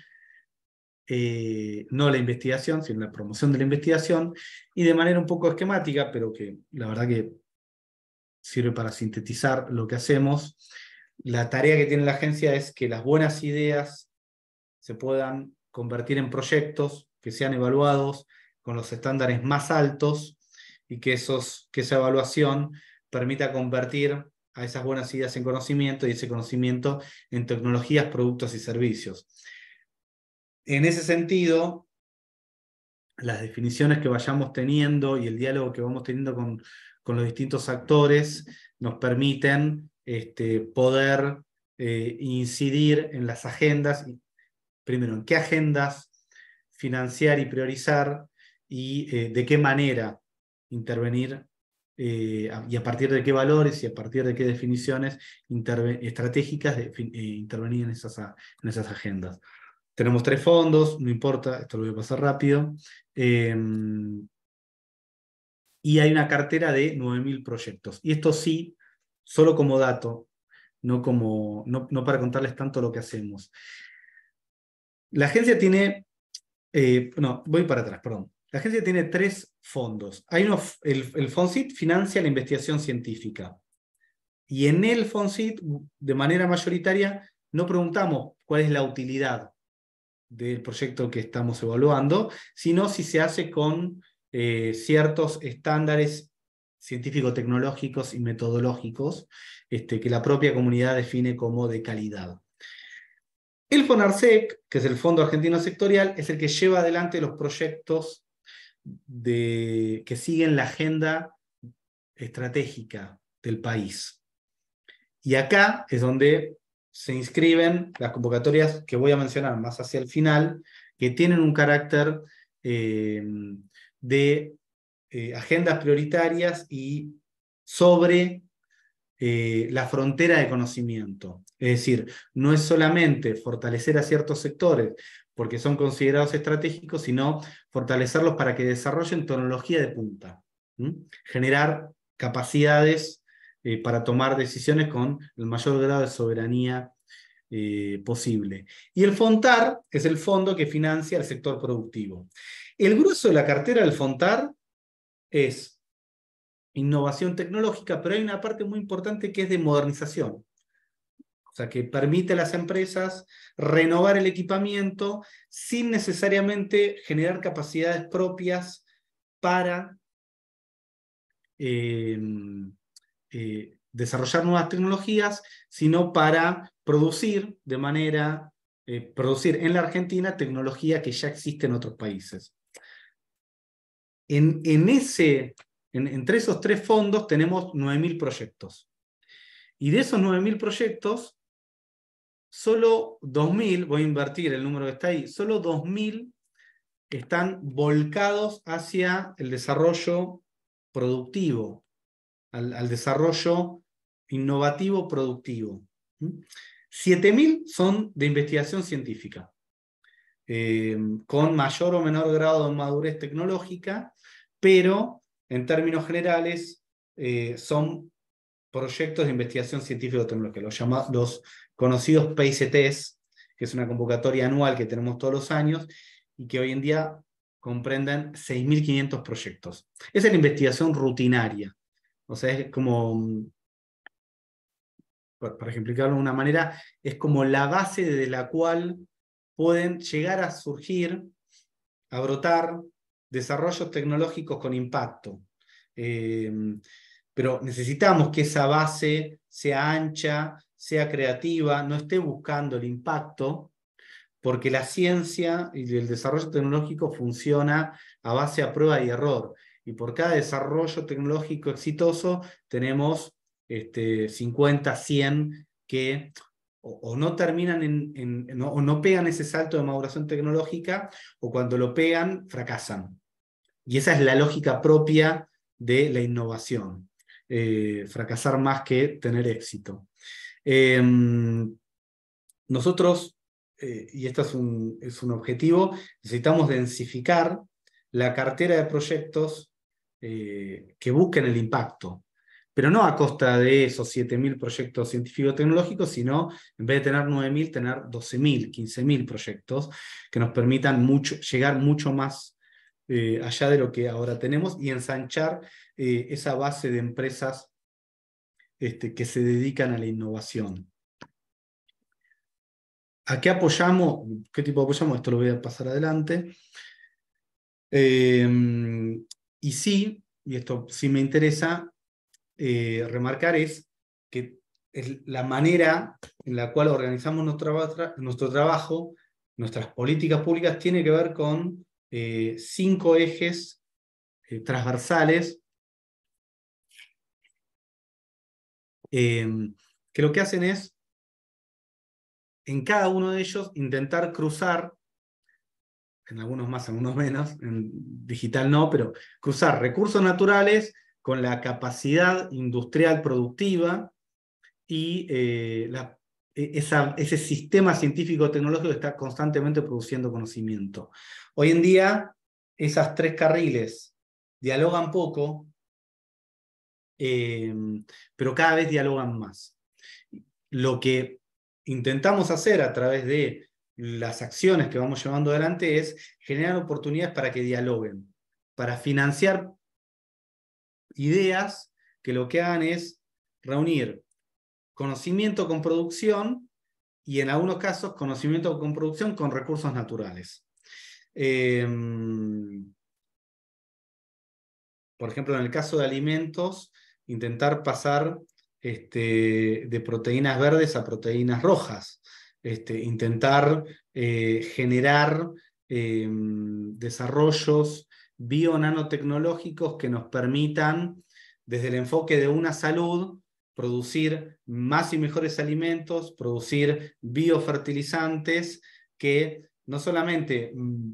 S4: eh, no la investigación, sino la promoción de la investigación, y de manera un poco esquemática, pero que la verdad que sirve para sintetizar lo que hacemos la tarea que tiene la agencia es que las buenas ideas se puedan convertir en proyectos que sean evaluados con los estándares más altos y que, esos, que esa evaluación permita convertir a esas buenas ideas en conocimiento y ese conocimiento en tecnologías, productos y servicios. En ese sentido, las definiciones que vayamos teniendo y el diálogo que vamos teniendo con, con los distintos actores nos permiten este, poder eh, incidir en las agendas, primero en qué agendas financiar y priorizar y eh, de qué manera intervenir eh, y a partir de qué valores y a partir de qué definiciones estratégicas intervenir en esas, en esas agendas. Tenemos tres fondos, no importa, esto lo voy a pasar rápido. Em, y hay una cartera de 9.000 proyectos. Y esto sí solo como dato, no, como, no, no para contarles tanto lo que hacemos. La agencia tiene, eh, no, voy para atrás, perdón. La agencia tiene tres fondos. Hay uno, el, el FONSIT financia la investigación científica. Y en el FONSIT, de manera mayoritaria, no preguntamos cuál es la utilidad del proyecto que estamos evaluando, sino si se hace con eh, ciertos estándares científico-tecnológicos y metodológicos este, que la propia comunidad define como de calidad. El FONARSEC, que es el Fondo Argentino Sectorial, es el que lleva adelante los proyectos de, que siguen la agenda estratégica del país. Y acá es donde se inscriben las convocatorias que voy a mencionar más hacia el final, que tienen un carácter eh, de eh, agendas prioritarias y sobre eh, la frontera de conocimiento. Es decir, no es solamente fortalecer a ciertos sectores porque son considerados estratégicos, sino fortalecerlos para que desarrollen tecnología de punta, generar capacidades eh, para tomar decisiones con el mayor grado de soberanía posible. Y el FONTAR es el fondo que financia el sector productivo. El grueso de la cartera del FONTAR es innovación tecnológica, pero hay una parte muy importante que es de modernización. O sea, que permite a las empresas renovar el equipamiento sin necesariamente generar capacidades propias para em, eh, desarrollar nuevas tecnologías, sino para producir de manera, eh, producir en la Argentina tecnología que ya existe en otros países. En, ese, entre esos tres fondos tenemos 9.000 proyectos. Y de esos 9.000 proyectos, solo 2.000, voy a invertir el número que está ahí, solo 2.000 están volcados hacia el desarrollo productivo, al, desarrollo innovativo productivo. 7.000 son de investigación científica, eh, con mayor o menor grado de madurez tecnológica pero en términos generales eh, son proyectos de investigación científica, tecnológica los, llamados, los conocidos PICTs, que es una convocatoria anual que tenemos todos los años y que hoy en día comprenden 6.500 proyectos. Esa es la investigación rutinaria. O sea, es como, mm, para ejemplificarlo de una manera, es como la base de la cual pueden llegar a surgir, a brotar desarrollos tecnológicos con impacto. Eh, pero necesitamos que esa base sea ancha, sea creativa, no esté buscando el impacto, porque la ciencia y el desarrollo tecnológico funciona a base a prueba y error. Y por cada desarrollo tecnológico exitoso tenemos este, 50, 100 que o, no terminan en, o no pegan ese salto de maduración tecnológica, o cuando lo pegan, fracasan. Y esa es la lógica propia de la innovación. Eh, fracasar más que tener éxito. Em, nosotros, eh, y este es un, es un, objetivo, necesitamos densificar la cartera de proyectos eh, que busquen el impacto, pero no a costa de esos 7.000 proyectos científico-tecnológicos, sino en vez de tener 9.000, tener 12.000, 15.000 proyectos que nos permitan mucho, llegar mucho más eh, allá de lo que ahora tenemos y ensanchar eh, esa base de empresas este, que se dedican a la innovación. ¿A qué apoyamos? ¿Qué tipo de apoyamos? Esto lo voy a pasar adelante. Em, y sí, y esto sí me interesa eh, remarcar, es que la manera en la cual organizamos nuestro, nuestro trabajo, nuestras políticas públicas, tiene que ver con eh, cinco ejes eh, transversales em, que lo que hacen es, en cada uno de ellos, intentar cruzar, en algunos más, en algunos menos, en digital no, pero cruzar recursos naturales con la capacidad industrial productiva y eh, la e-, ese sistema científico-tecnológico está constantemente produciendo conocimiento. Hoy en día, esas tres carriles dialogan poco, em, pero cada vez dialogan más. Lo que intentamos hacer a través de las acciones que vamos llevando adelante es generar oportunidades para que dialoguen, para financiar ideas que lo que hagan es reunir conocimiento con producción y en algunos casos conocimiento con producción con recursos naturales. Em, por ejemplo, en el caso de alimentos, intentar pasar este, de proteínas verdes a proteínas rojas, este, intentar eh, generar em, desarrollos bio-nanotecnológicos que nos permitan, desde el enfoque de una salud, producir más y mejores alimentos, producir biofertilizantes que no solamente mm,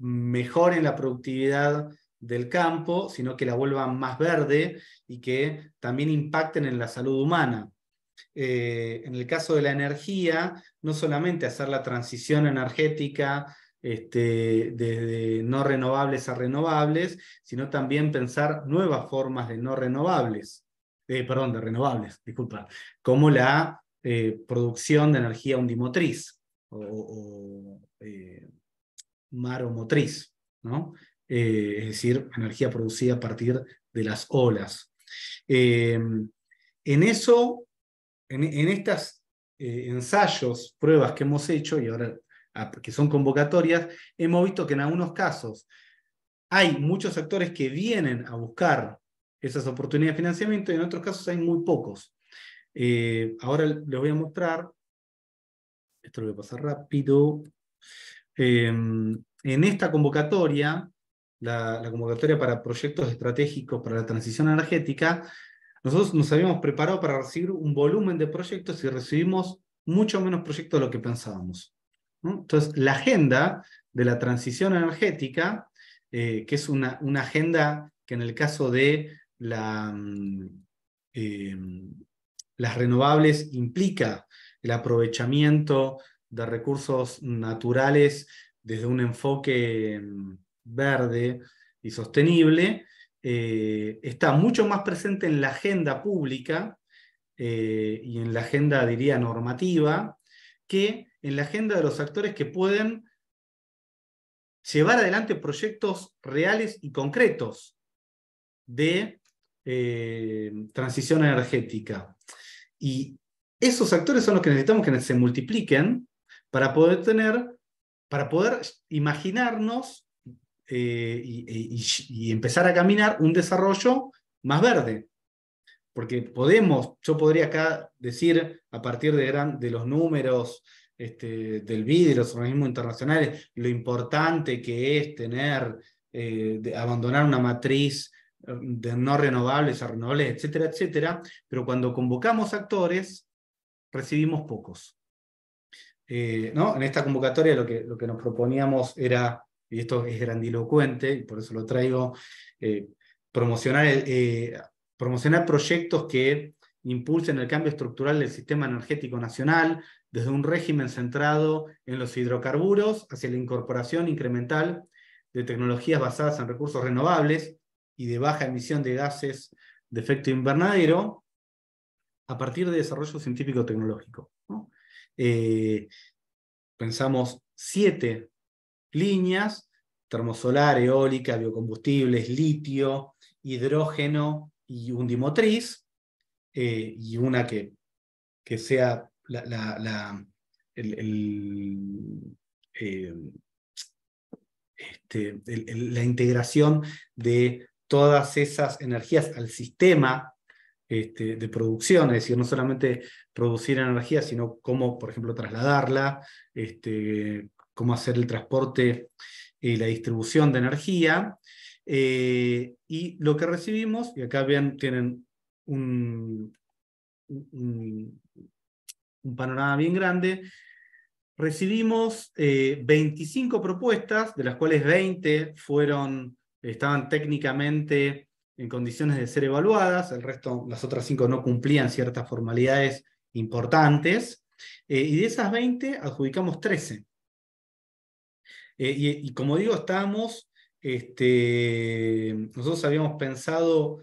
S4: mejoren la productividad del campo, sino que la vuelvan más verde y que también impacten en la salud humana. Eh, en el caso de la energía, no solamente hacer la transición energética este, desde no renovables a renovables, sino también pensar nuevas formas de no renovables. Eh, perdón, de renovables, disculpa, como la eh, producción de energía undimotriz o, eh, maromotriz, ¿no? es decir, energía producida a partir de las olas. Em, en eso, en, en estos ensayos, pruebas que hemos hecho y ahora ah, que son convocatorias, hemos visto que en algunos casos hay muchos actores que vienen a buscar esas oportunidades de financiamiento y en otros casos hay muy pocos. Eh, ahora les voy a mostrar, esto lo voy a pasar rápido, em, en esta convocatoria, la, convocatoria para proyectos estratégicos para la transición energética, nosotros nos habíamos preparado para recibir un volumen de proyectos y recibimos mucho menos proyectos de lo que pensábamos. Entonces, la agenda de la transición energética, eh, que es una, agenda que en el caso de Mm, em, las renovables implica el aprovechamiento de recursos naturales desde un enfoque em, verde y sostenible, eh, está mucho más presente en la agenda pública eh, y en la agenda, diría, normativa, que en la agenda de los actores que pueden llevar adelante proyectos reales y concretos de eh, transición energética. Y esos actores son los que necesitamos que se multipliquen para poder tener, para poder imaginarnos eh, e, y, empezar a caminar un desarrollo más verde. Porque podemos, yo podría acá decir a partir de, los números este, del BID, de los organismos internacionales, lo importante que es tener, eh, abandonar una matriz de no renovables a renovables, etcétera, etcétera, pero cuando convocamos actores, recibimos pocos. Eh, en esta convocatoria lo que, lo que nos proponíamos era, y esto es grandilocuente, y por eso lo traigo, eh, promocionar, eh, promocionar proyectos que impulsen el cambio estructural del sistema energético nacional desde un régimen centrado en los hidrocarburos hacia la incorporación incremental de tecnologías basadas en recursos renovables, y de baja emisión de gases de efecto invernadero a partir de desarrollo científico-tecnológico. Eh, pensamos siete líneas, termosolar, eólica, biocombustibles, litio, hidrógeno y undimotriz, eh, y una que, sea la, eh, este, la integración de todas esas energías al sistema este, de producción, es decir, no solamente producir energía, sino cómo, por ejemplo, trasladarla, este, cómo hacer el transporte y la distribución de energía. Eh, y lo que recibimos, y acá bien tienen un, panorama bien grande, recibimos 25 eh, propuestas, de las cuales 20 fueron estaban técnicamente en condiciones de ser evaluadas, el resto, las otras cinco no cumplían ciertas formalidades importantes, eh, y de esas 20 adjudicamos 13. Eh, y, como digo, estábamos, este, nosotros habíamos pensado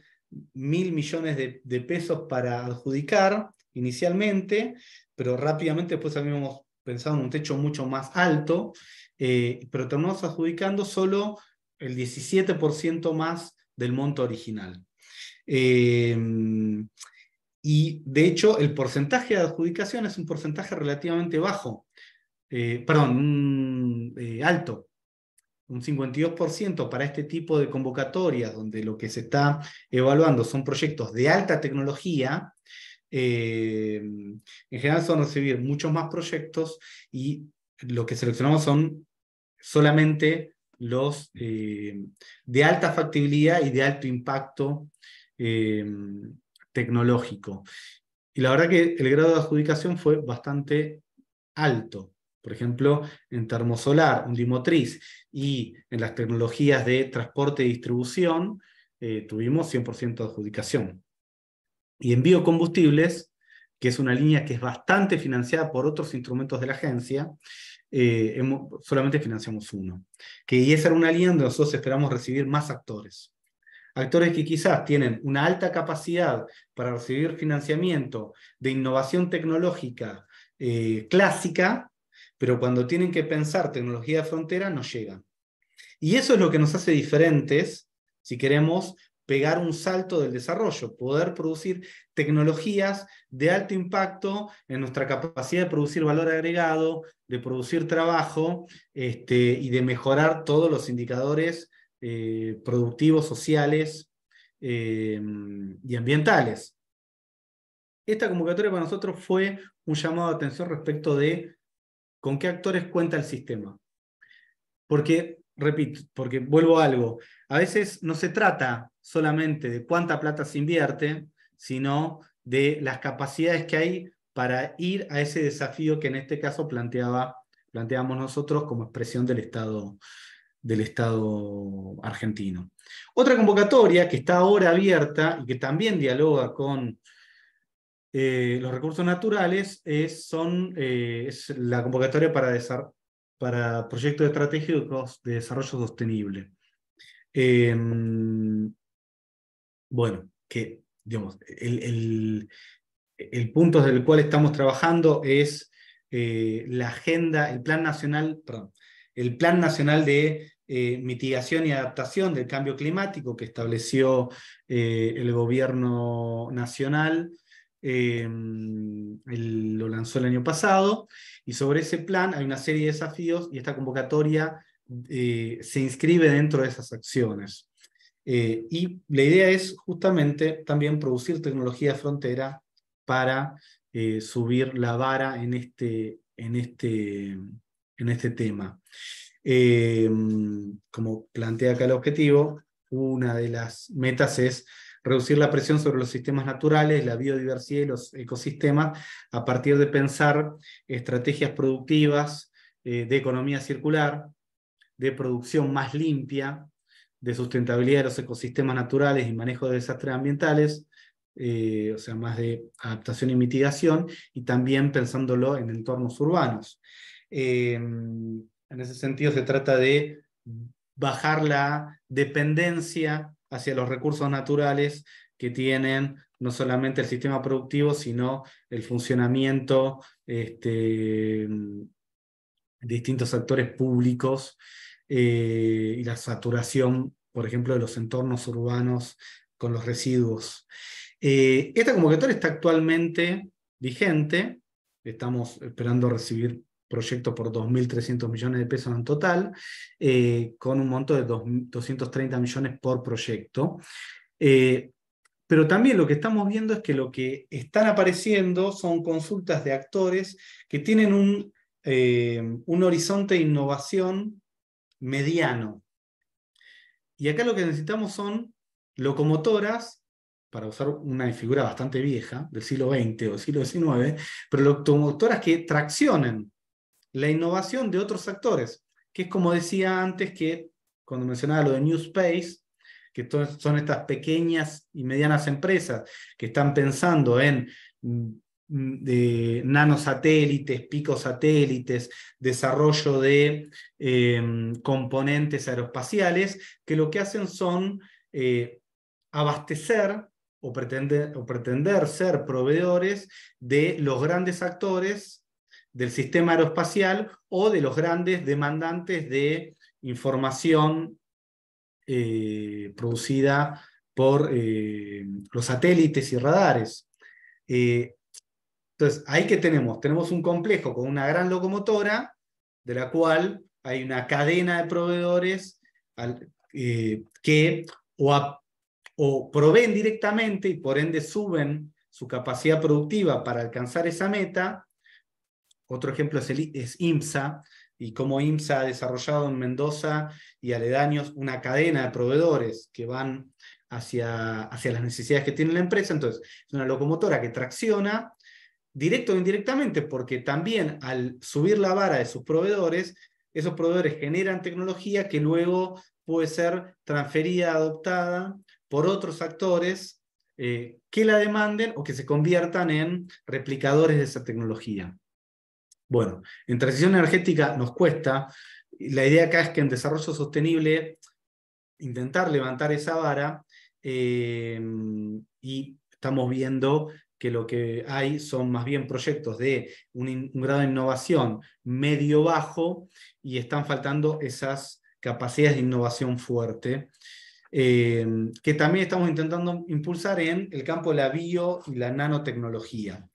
S4: mil millones de, pesos para adjudicar inicialmente, pero rápidamente después habíamos pensado en un techo mucho más alto, eh, pero terminamos adjudicando solo el 17% más del monto original. Eh, y de hecho, el porcentaje de adjudicación es un porcentaje relativamente bajo, eh, perdón, eh, alto, un 52% para este tipo de convocatorias, donde lo que se está evaluando son proyectos de alta tecnología. en general son recibir muchos más proyectos y lo que seleccionamos son solamente los eh, de alta factibilidad y de alto impacto eh, tecnológico. Y la verdad que el grado de adjudicación fue bastante alto. Por ejemplo, en termosolar, dimotriz, y en las tecnologías de transporte y distribución, eh, tuvimos 100% de adjudicación. Y en biocombustibles, que es una línea que es bastante financiada por otros instrumentos de la agencia, eh, solamente financiamos uno. Que, y esa era una línea donde nosotros esperamos recibir más actores. Actores que quizás tienen una alta capacidad para recibir financiamiento de innovación tecnológica eh, clásica, pero cuando tienen que pensar tecnología de frontera no llegan. Y eso es lo que nos hace diferentes, si queremos pegar un salto del desarrollo, poder producir tecnologías de alto impacto en nuestra capacidad de producir valor agregado, de producir trabajo este, y de mejorar todos los indicadores eh, productivos, sociales em, y ambientales. Esta convocatoria para nosotros fue un llamado de atención respecto de con qué actores cuenta el sistema. Porque, repito, porque vuelvo a algo, a veces no se trata solamente de cuánta plata se invierte, sino de las capacidades que hay para ir a ese desafío que en este caso planteaba, planteamos nosotros como expresión del Estado, del Estado argentino. Otra convocatoria que está ahora abierta y que también dialoga con eh, los recursos naturales es, son, eh, es la convocatoria para, para proyectos estratégicos de desarrollo sostenible. Em, bueno, que digamos, el, el punto del cual estamos trabajando es eh, la agenda, el plan nacional, perdón, el plan nacional de eh, mitigación y adaptación del cambio climático que estableció eh, el gobierno nacional. Em, lo lanzó el año pasado y sobre ese plan hay una serie de desafíos y esta convocatoria se inscribe dentro de esas acciones. y la idea es justamente también producir tecnología de frontera para eh, subir la vara en este, en este, este tema. Eh, como plantea acá el objetivo, una de las metas es reducir la presión sobre los sistemas naturales, la biodiversidad y los ecosistemas a partir de pensar estrategias productivas eh, de economía circular, de producción más limpia, de sustentabilidad de los ecosistemas naturales y manejo de desastres ambientales, eh, o sea, más de adaptación y mitigación, y también pensándolo en entornos urbanos. Eh, en ese sentido, se trata de bajar la dependencia hacia los recursos naturales que tienen no solamente el sistema productivo, sino el funcionamiento este, de distintos actores públicos eh, y la saturación, por ejemplo, de los entornos urbanos con los residuos. Eh, esta convocatoria está actualmente vigente, estamos esperando recibir proyectos por 2.300 millones de pesos en total, eh, con un monto de 230 millones por proyecto. Eh, pero también lo que estamos viendo es que lo que están apareciendo son consultas de actores que tienen un horizonte de innovación mediano. Y acá lo que necesitamos son locomotoras para usar una figura bastante vieja, del siglo XX o del siglo XIX, pero automotoras que traccionen la innovación de otros actores, que es como decía antes que cuando mencionaba lo de New Space, que son estas pequeñas y medianas empresas que están pensando en mm, mm, de nanosatélites, picosatélites, desarrollo de em, componentes aeroespaciales, que lo que hacen son eh, abastecer o pretender, o pretender ser proveedores de los grandes actores del sistema aeroespacial o de los grandes demandantes de información eh, producida por eh, los satélites y radares. Eh, entonces, ¿ahí que tenemos? Tenemos un complejo con una gran locomotora, de la cual hay una cadena de proveedores que o, a, o proveen directamente y por ende suben su capacidad productiva para alcanzar esa meta. Otro ejemplo es, IMSA y cómo IMSA ha desarrollado en Mendoza y aledaños una cadena de proveedores que van hacia, hacia las necesidades que tiene la empresa. Entonces, es una locomotora que tracciona directo o indirectamente, porque también al subir la vara de sus proveedores, esos proveedores generan tecnología que luego puede ser transferida, adoptada por otros actores eh, que la demanden o que se conviertan en replicadores de esa tecnología. Bueno, en transición energética nos cuesta. La idea acá es que en desarrollo sostenible intentar levantar esa vara eh, y estamos viendo que lo que hay son más bien proyectos de un, un grado de innovación medio bajo y están faltando esas capacidades de innovación fuerte eh, que también estamos intentando impulsar en el campo de la bio y la nanotecnología,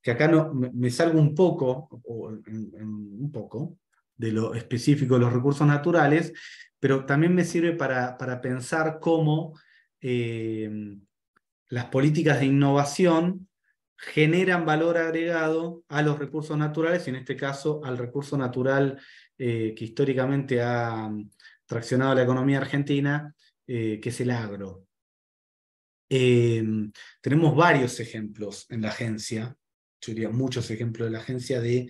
S4: que acá me, salgo un poco, un poco de lo específico de los recursos naturales, pero también me sirve para, pensar cómo eh, las políticas de innovación generan valor agregado a los recursos naturales, y en este caso al recurso natural eh, que históricamente ha traccionado la economía argentina, eh, que es el agro. Em, tenemos varios ejemplos en la agencia, yo diría muchos ejemplos de la agencia de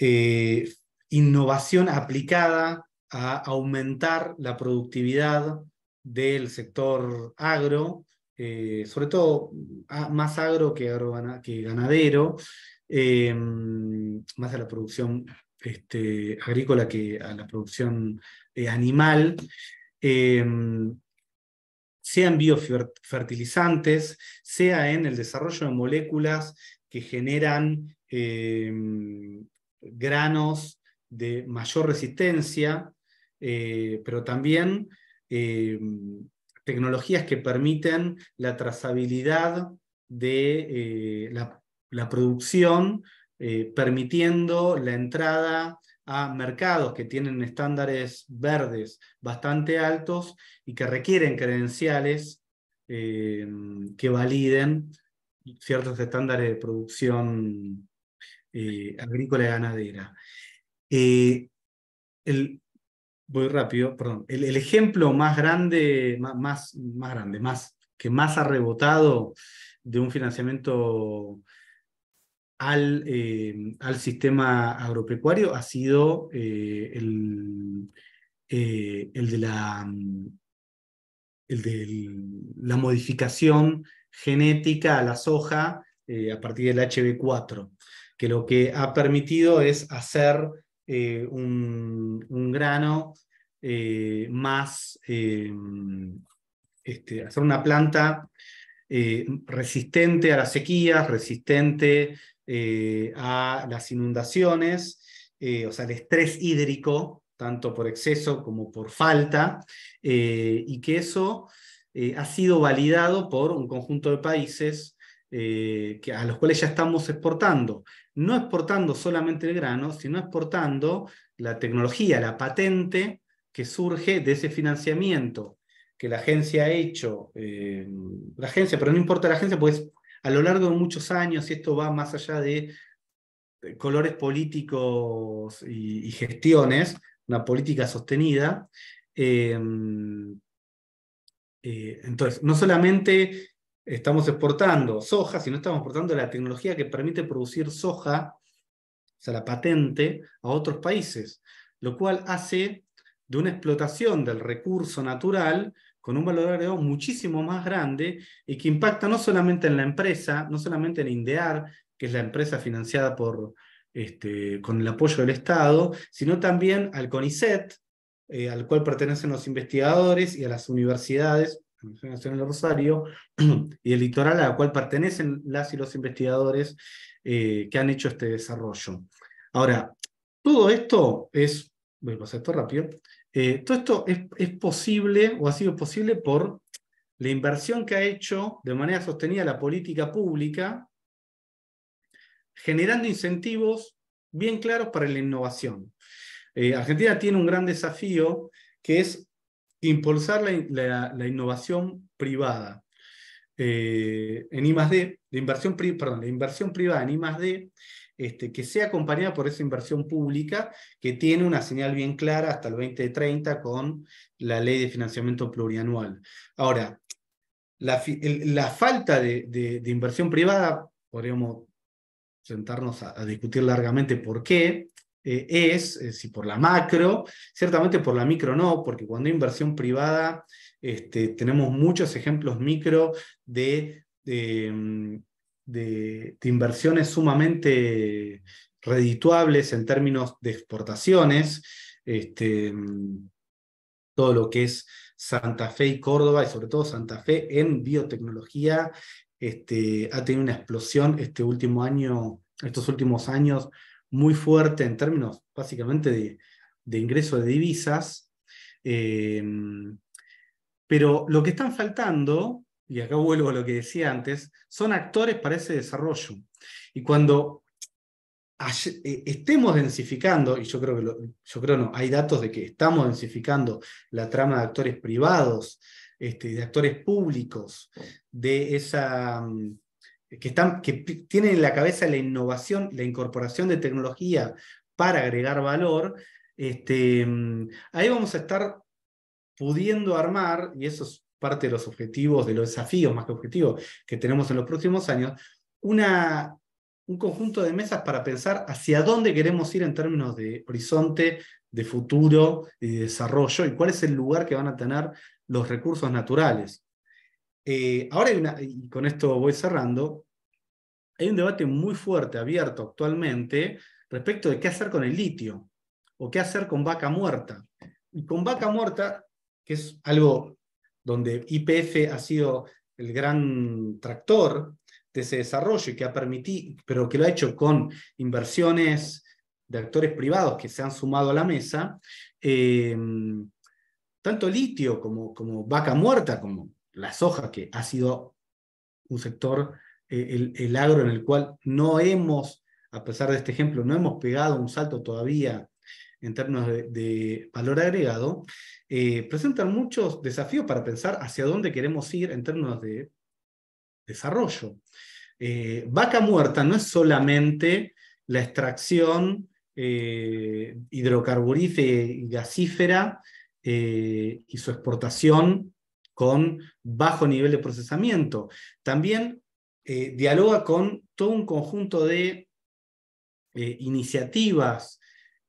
S4: eh, innovación aplicada a aumentar la productividad del sector agro, eh, sobre todo ah, más agro que, ganadero, em, más a la producción este, agrícola que a la producción animal, Em, sea en biofertilizantes, sea en el desarrollo de moléculas que generan em, granos de mayor resistencia, eh, pero también em, tecnologías que permiten la trazabilidad de eh, la, la, producción, eh, permitiendo la entrada a mercados que tienen estándares verdes bastante altos y que requieren credenciales em, que validen ciertos estándares de producción eh, agrícola y ganadera. Eh, el, voy rápido, perdón. El, ejemplo más grande, más, más grande, más, que más ha rebotado de un financiamiento eh, al, sistema agropecuario ha sido eh, eh, el, de la, mm, la modificación genética a la soja a partir del HB4, que lo que ha permitido es hacer un, grano más, este, hacer una planta resistente a las sequías, resistente eh, a las inundaciones, eh, o sea, el estrés hídrico, tanto por exceso como por falta, eh, y que eso ha sido validado por un conjunto de países que, a los cuales ya estamos exportando. No exportando solamente el grano, sino exportando la tecnología, la patente que surge de ese financiamiento que la agencia ha hecho, la agencia, pero no importa la agencia, pues a lo largo de muchos años, y esto va más allá de eh, colores políticos y, gestiones, una política sostenida, em, eh, entonces, no solamente estamos exportando soja, sino estamos exportando la tecnología que permite producir soja, o sea, la patente, a otros países, lo cual hace de una explotación del recurso natural con un valor agregado muchísimo más grande y que impacta no solamente en la empresa, no solamente en INDEAR, que es la empresa financiada por, este, con el apoyo del Estado, sino también al CONICET, eh, al cual pertenecen los investigadores y a las universidades, la Universidad Nacional del Rosario, (clears throat) y el litoral al cual pertenecen las y los investigadores eh, que han hecho este desarrollo. Ahora, todo esto es, voy a pasar esto rápido, eh, todo esto es, posible o ha sido posible por la inversión que ha hecho de manera sostenida la política pública, generando incentivos bien claros para la innovación. Eh, Argentina tiene un gran desafío que es impulsar la, innovación privada. Eh, en I+D, la inversión privada en I+D este, que sea acompañada por esa inversión pública que tiene una señal bien clara hasta el 2030 con la ley de financiamiento plurianual. Ahora, la, falta de, inversión privada, podríamos sentarnos a, discutir largamente por qué, eh, es, eh, si por la macro, ciertamente por la micro no, porque cuando hay inversión privada, este, tenemos muchos ejemplos micro de, de mm, de, inversiones sumamente redituables en términos de exportaciones. Este, todo lo que es Santa Fe y Córdoba, y sobre todo Santa Fe en biotecnología, este, ha tenido una explosión este último año, estos últimos años muy fuerte en términos básicamente de, ingreso de divisas. Eh, pero lo que están faltando y acá vuelvo a lo que decía antes, son actores para ese desarrollo. Y cuando eh, estemos densificando, y yo creo que yo creo no, hay datos de que estamos densificando la trama de actores privados, este, de actores públicos, de esa mm, que, están, que tienen en la cabeza la innovación, la incorporación de tecnología para agregar valor, este, mm, ahí vamos a estar pudiendo armar, y eso es parte de los objetivos, de los desafíos más que objetivos que tenemos en los próximos años, una, un conjunto de mesas para pensar hacia dónde queremos ir en términos de horizonte, de futuro de desarrollo, y cuál es el lugar que van a tener los recursos naturales. Eh, ahora y con esto voy cerrando, hay un debate muy fuerte, abierto actualmente, respecto de qué hacer con el litio o qué hacer con vaca muerta. Y con vaca muerta, que es algo donde IPF ha sido el gran tractor de ese desarrollo y que ha permitido, pero que lo ha hecho con inversiones de actores privados que se han sumado a la mesa, eh, tanto litio como, como, vaca muerta, como la soja, que ha sido un sector, eh, el, agro en el cual no hemos, a pesar de este ejemplo, no hemos pegado un salto todavía en términos de, valor agregado, eh, presentan muchos desafíos para pensar hacia dónde queremos ir en términos de desarrollo. Eh, vaca muerta no es solamente la extracción eh, hidrocarburífera y gasífera y su exportación con bajo nivel de procesamiento. También dialoga con todo un conjunto de iniciativas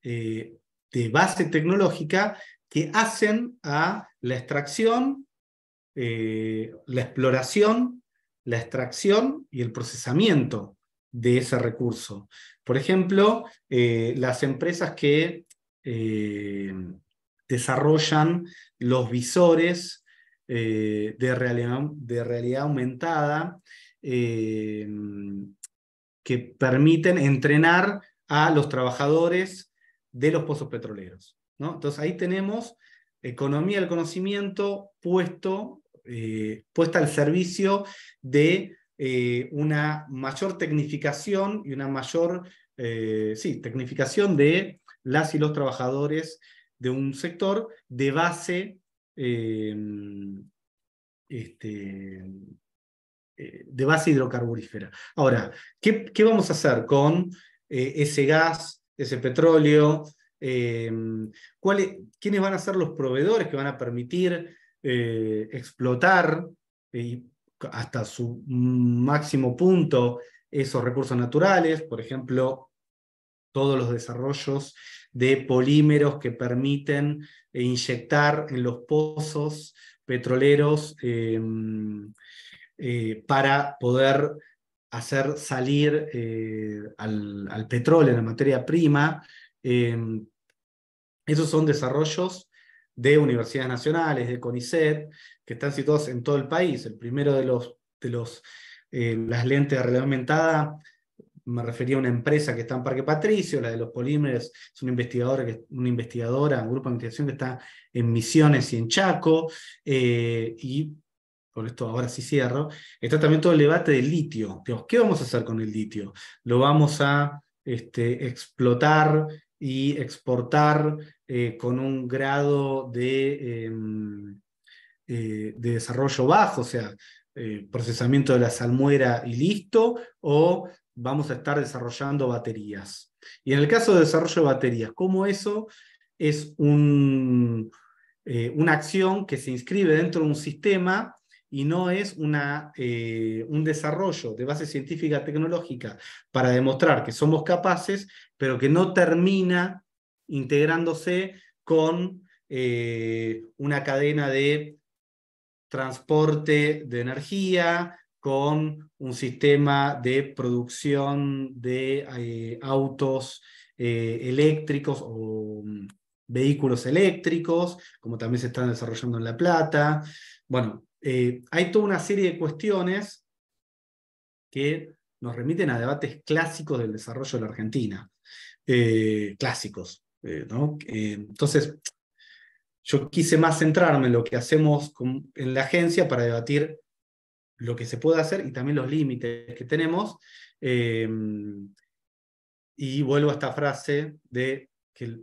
S4: eh, de base tecnológica que hacen a la extracción, eh, la exploración, la extracción y el procesamiento de ese recurso. Por ejemplo, eh, las empresas que desarrollan los visores de, realidad, aumentada que permiten entrenar a los trabajadores de los pozos petroleros. ¿no? Entonces ahí tenemos economía del conocimiento puesto, eh, puesta al servicio de eh, una mayor tecnificación y una mayor eh, sí, tecnificación de las y los trabajadores de un sector de base em, este, de base hidrocarburífera. Ahora, ¿qué, ¿qué, vamos a hacer con ese gas ese petróleo, em, quiénes van a ser los proveedores que van a permitir eh, explotar eh, hasta su máximo punto esos recursos naturales, por ejemplo, todos los desarrollos de polímeros que permiten eh, inyectar en los pozos petroleros em, para poder hacer salir eh, al, petróleo, en la materia prima. Em, esos son desarrollos de universidades nacionales, de CONICET, que están situados en todo el país. El primero de los, de los eh, las lentes de realidad aumentada, me refería a una empresa que está en Parque Patricio, la de los polímeros, es una investigadora, una investigadora, un grupo de investigación que está en Misiones y en Chaco, eh, y con esto ahora sí cierro, está también todo el debate del litio. ¿Qué vamos a hacer con el litio? ¿Lo vamos a este, explotar y exportar eh, con un grado em, eh, de, desarrollo bajo? O sea, eh, procesamiento de la salmuera y listo, o vamos a estar desarrollando baterías. Y en el caso de desarrollo de baterías, ¿cómo eso es un, una acción que se inscribe dentro de un sistema y no es una, eh, un desarrollo de base científica tecnológica para demostrar que somos capaces, pero que no termina integrándose con eh, una cadena de transporte de energía, con un sistema de producción de eh, autos eléctricos o mm, vehículos eléctricos, como también se están desarrollando en La Plata. Bueno, eh, hay toda una serie de cuestiones que nos remiten a debates clásicos del desarrollo de la Argentina. Eh, clásicos. Eh, entonces, yo quise más centrarme en lo que hacemos en la agencia para debatir lo que se puede hacer y también los límites que tenemos. y vuelvo a esta frase de que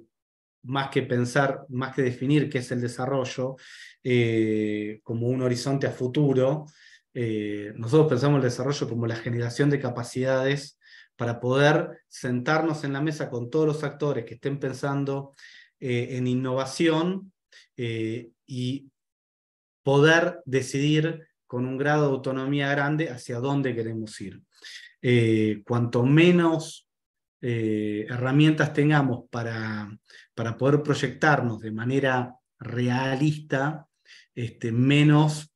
S4: más que pensar, más que definir qué es el desarrollo eh, como un horizonte a futuro, eh, nosotros pensamos el desarrollo como la generación de capacidades para poder sentarnos en la mesa con todos los actores que estén pensando eh, en innovación y poder decidir con un grado de autonomía grande hacia dónde queremos ir. cuanto menos eh, herramientas tengamos para, para poder proyectarnos de manera realista, este, menos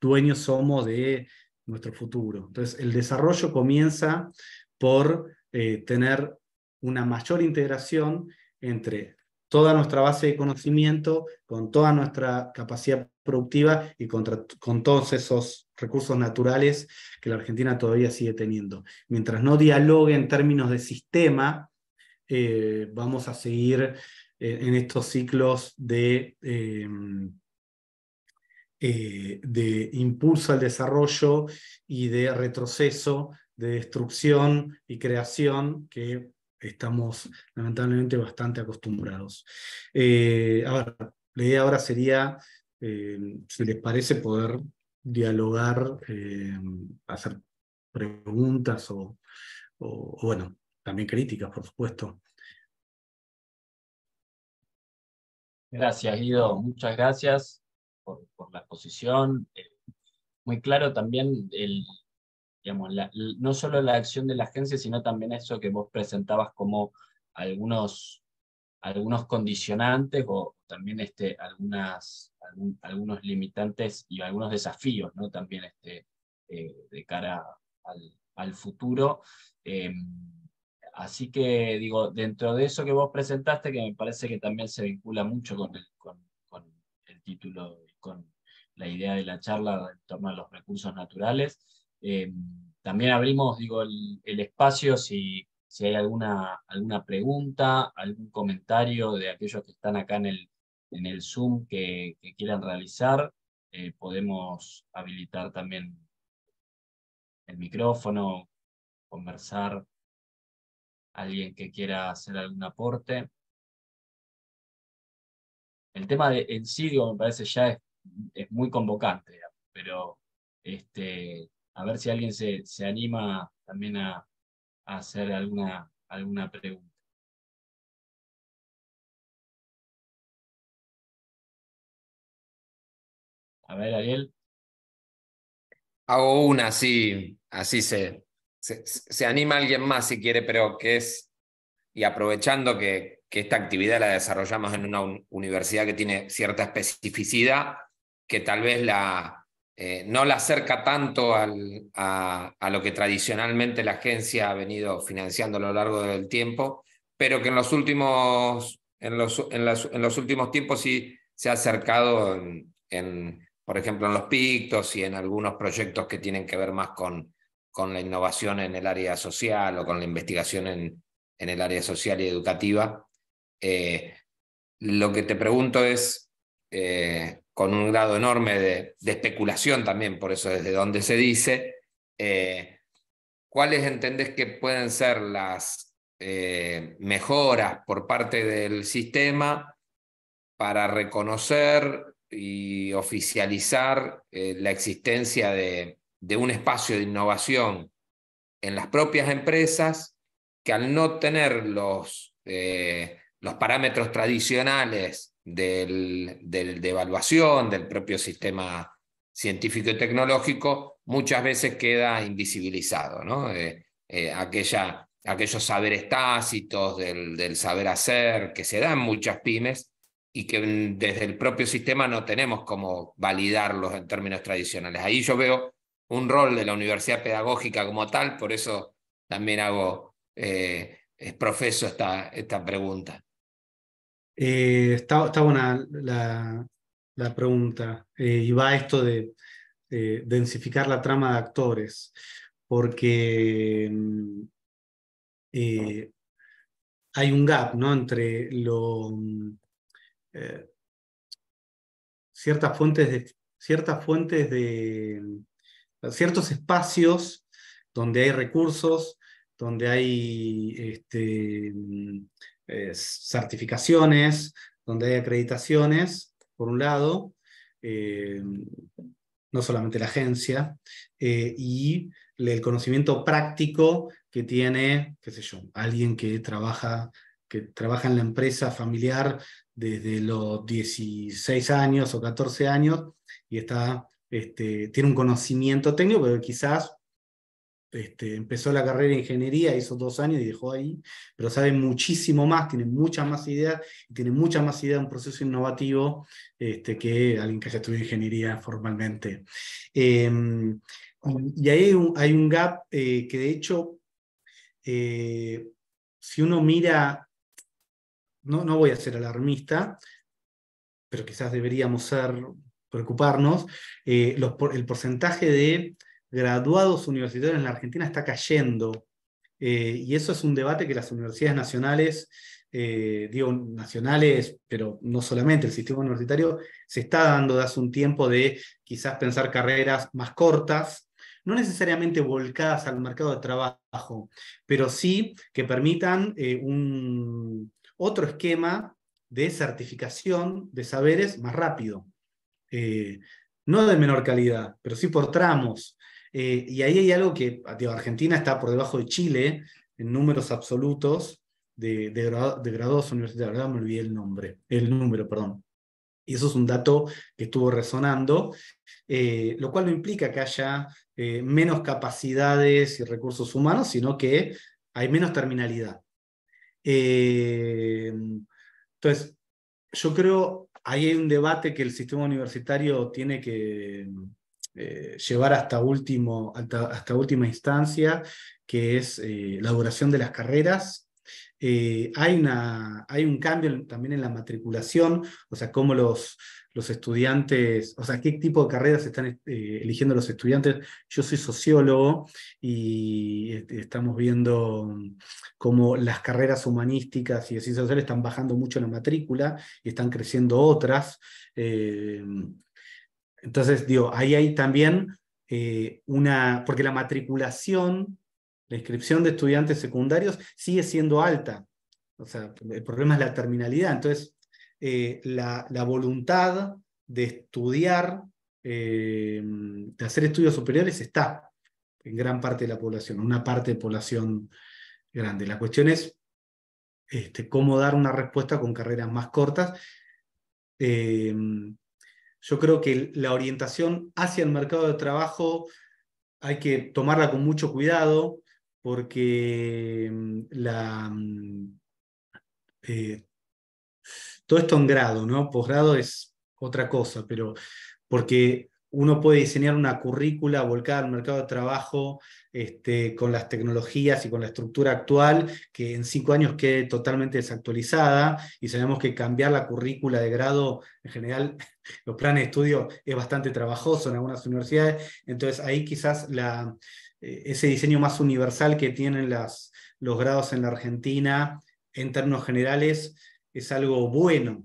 S4: dueños somos de nuestro futuro. Entonces, el desarrollo comienza por eh, tener una mayor integración entre toda nuestra base de conocimiento, con toda nuestra capacidad productiva y con todos esos recursos naturales que la Argentina todavía sigue teniendo. Mientras no dialogue en términos de sistema, eh, vamos a seguir eh, en estos ciclos de, eh, de impulso al desarrollo y de retroceso, de destrucción y creación que estamos lamentablemente bastante acostumbrados. ahora, la idea ahora sería, si les parece, poder dialogar, eh, hacer preguntas o, bueno, también críticas,
S1: por supuesto. Gracias, Guido. Muchas gracias por, la exposición. Eh, muy claro también,
S3: el, digamos, no solo la acción de la agencia, sino también eso que vos presentabas como algunos algunos condicionantes o también este, algunas, algunos limitantes y algunos desafíos ¿no? también este, eh, de cara al, futuro. Em, así que digo, dentro de eso que vos presentaste, que me parece que también se vincula mucho con el, con, con el título, con la idea de la charla en torno a los recursos naturales, em, también abrimos digo, el espacio si si hay alguna, alguna pregunta, algún comentario de aquellos que están acá en el, en el Zoom
S1: que, quieran realizar, eh, podemos habilitar también el micrófono, conversar, alguien que quiera hacer algún aporte. El tema de,
S3: en sí, me parece ya es, muy convocante, pero este,
S1: a ver si alguien se anima también a, hacer alguna, alguna pregunta. A ver, Ariel. Hago
S2: una, sí, así se, se, anima alguien más si quiere, pero que es, y aprovechando que, esta actividad la desarrollamos en una universidad que tiene cierta especificidad, que tal vez la, eh, no la acerca tanto al, a, lo que tradicionalmente la agencia ha venido financiando a lo largo del tiempo, pero que en los últimos, en los, en los últimos tiempos sí se ha acercado, en, por ejemplo, en los pictos y en algunos proyectos que tienen que ver más con, con la innovación en el área social o con la investigación en, en el área social y educativa. Eh, lo que te pregunto es, eh, con un grado enorme de, especulación también, por eso desde donde se dice, eh, ¿cuáles entendés que pueden ser las eh, mejoras por parte del sistema para reconocer y oficializar eh, la existencia de, un espacio de innovación en las propias empresas que al no tener los, los parámetros tradicionales del, de evaluación, del propio sistema científico y tecnológico, muchas veces queda invisibilizado, ¿no? Eh, eh, aquella, aquellos saberes tácitos del, saber hacer que se dan muchas pymes y que desde el propio sistema no tenemos cómo validarlos en términos tradicionales. Ahí yo veo un rol de la universidad pedagógica como tal, por eso también hago, eh, profeso esta, esta pregunta.
S4: Eh, está, buena la, pregunta eh, y va esto de densificar la trama de actores, porque mm, eh, hay un gap ¿no? entre mm, eh, ciertas fuentes de ciertas fuentes de mm, ciertos espacios donde hay recursos, donde hay este, certificaciones, donde hay acreditaciones, por un lado, eh, no solamente la agencia, eh, y el conocimiento práctico que tiene, qué sé yo, alguien que trabaja, que trabaja en la empresa familiar desde los 16 años o 14 años y está, este, tiene un conocimiento técnico, pero quizás este, empezó la carrera de ingeniería, hizo dos años y dejó ahí, pero sabe muchísimo más, tiene muchas más ideas y tiene mucha más idea de un proceso innovativo este, que alguien que haya estudiado ingeniería formalmente. Em, y ahí hay un, gap eh, que de hecho, eh, si uno mira, no, no voy a ser alarmista, pero quizás deberíamos ser, preocuparnos, eh, el porcentaje de graduados universitarios en la Argentina está cayendo. Eh, y eso es un debate que las universidades nacionales, eh, digo nacionales, pero no solamente el sistema universitario, se está dando desde hace un tiempo de quizás pensar carreras más cortas, no necesariamente volcadas al mercado de trabajo, pero sí que permitan eh, un otro esquema de certificación de saberes más rápido no de menor calidad, pero sí por tramos. Eh, y ahí hay algo que, digo, Argentina está por debajo de Chile en números absolutos de, de, universitarios, verdad me olvidé el nombre, el número, perdón. Y eso es un dato que estuvo resonando, eh, lo cual no implica que haya eh, menos capacidades y recursos humanos, sino que hay menos terminalidad. entonces, yo creo, ahí hay un debate que el sistema universitario tiene que, eh, llevar hasta, último, hasta, última instancia, que es eh, la duración de las carreras. Eh, hay, una, hay un cambio también en la matriculación, o sea, cómo los, los estudiantes, o sea, qué tipo de carreras están eligiendo los estudiantes. Yo soy sociólogo y este, estamos viendo mm, cómo las carreras humanísticas y de ciencias sociales están bajando mucho la matrícula y están creciendo otras. Entonces, digo, ahí hay también eh, una, porque la matriculación, la inscripción de estudiantes secundarios sigue siendo alta. O sea, el problema es la terminalidad. Entonces, eh, la, voluntad de estudiar, eh, de hacer estudios superiores está en gran parte de la población, una parte de población grande. La cuestión es este, cómo dar una respuesta con carreras más cortas. Yo creo que la orientación hacia el mercado de trabajo hay que tomarla con mucho cuidado porque mm, mm, eh, todo esto en grado, ¿no? Posgrado es otra cosa, pero porque uno puede diseñar una currícula volcada al mercado de trabajo este, con las tecnologías y con la estructura actual, que en cinco años quede totalmente desactualizada y sabemos que cambiar la currícula de grado, en general, (laughs) los planes de estudio es bastante trabajoso en algunas universidades, entonces ahí quizás la, eh, ese diseño más universal que tienen las, los grados en la Argentina, en términos generales, es algo bueno,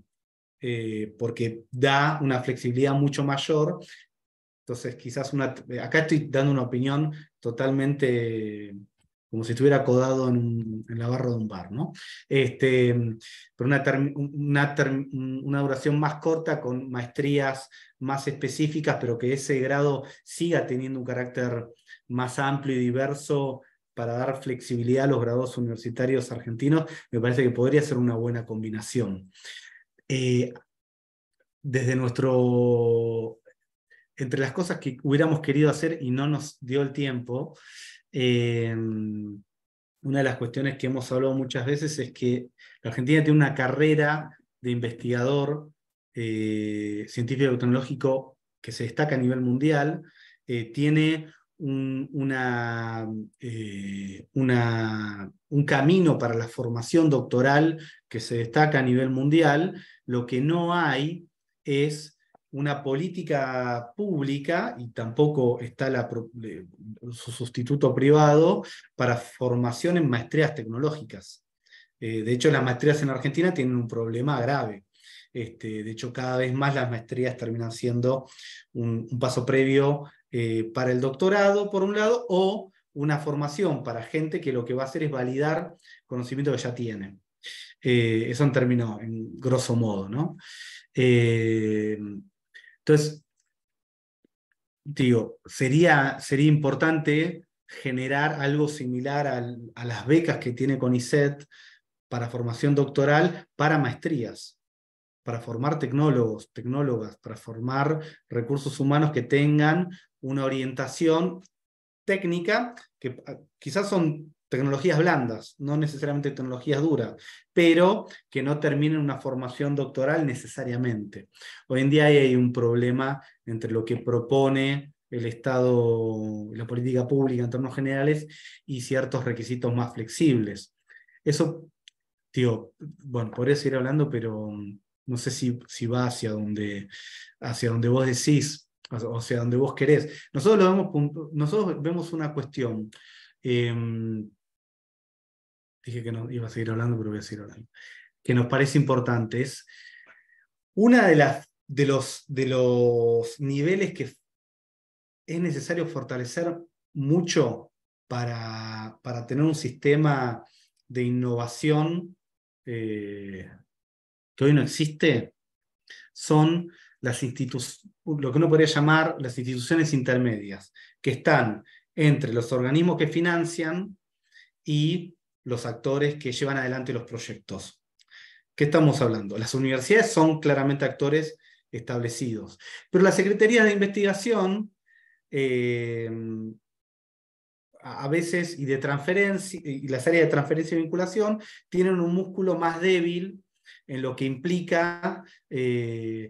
S4: eh, porque da una flexibilidad mucho mayor entonces, quizás una, eh, acá estoy dando una opinión totalmente como si estuviera codado en, la barra de un bar, ¿no? Este, pero una, duración más corta, con maestrías más específicas, pero que ese grado siga teniendo un carácter más amplio y diverso para dar flexibilidad a los grados universitarios argentinos, me parece que podría ser una buena combinación. Eh, desde nuestro entre las cosas que hubiéramos querido hacer y no nos dio el tiempo, eh, una de las cuestiones que hemos hablado muchas veces es que la Argentina tiene una carrera de investigador eh, científico y tecnológico que se destaca a nivel mundial, eh, tiene un camino para la formación doctoral que se destaca a nivel mundial, lo que no hay es una política pública y tampoco está la, su sustituto privado para formación en maestrías tecnológicas. Eh, de hecho, las maestrías en Argentina tienen un problema grave. Este, de hecho, cada vez más las maestrías terminan siendo un, paso previo eh, para el doctorado, por un lado, o una formación para gente que lo que va a hacer es validar conocimiento que ya tiene. Eh, eso en términos, en grosso modo, ¿no? Entonces, digo, sería, sería importante generar algo similar a las becas que tiene CONICET para formación doctoral, para maestrías, para formar tecnólogos, tecnólogas, para formar recursos humanos que tengan una orientación técnica, que ah, quizás son tecnologías blandas, no necesariamente tecnologías duras, pero que no terminen una formación doctoral necesariamente. Hoy en día hay un problema entre lo que propone el Estado, la política pública en términos generales y ciertos requisitos más flexibles. Eso, tío, bueno, eso seguir hablando, pero mm, no sé si, si va hacia donde, hacia donde vos decís, o sea, donde vos querés. Nosotros, vemos, nosotros vemos una cuestión. Em, dije que no iba a seguir hablando, pero voy a seguir hablando, que nos parece importante es una de las de los, de los niveles que es necesario fortalecer mucho para, para tener un sistema de innovación eh, que hoy no existe, son las lo que uno podría llamar las instituciones intermedias, que están entre los organismos que financian y los actores que llevan adelante los proyectos. ¿Qué estamos hablando? Las universidades son claramente actores establecidos, pero las secretarías de investigación eh, a veces y de transferencia y las áreas de transferencia y vinculación tienen un músculo más débil en lo que implica eh,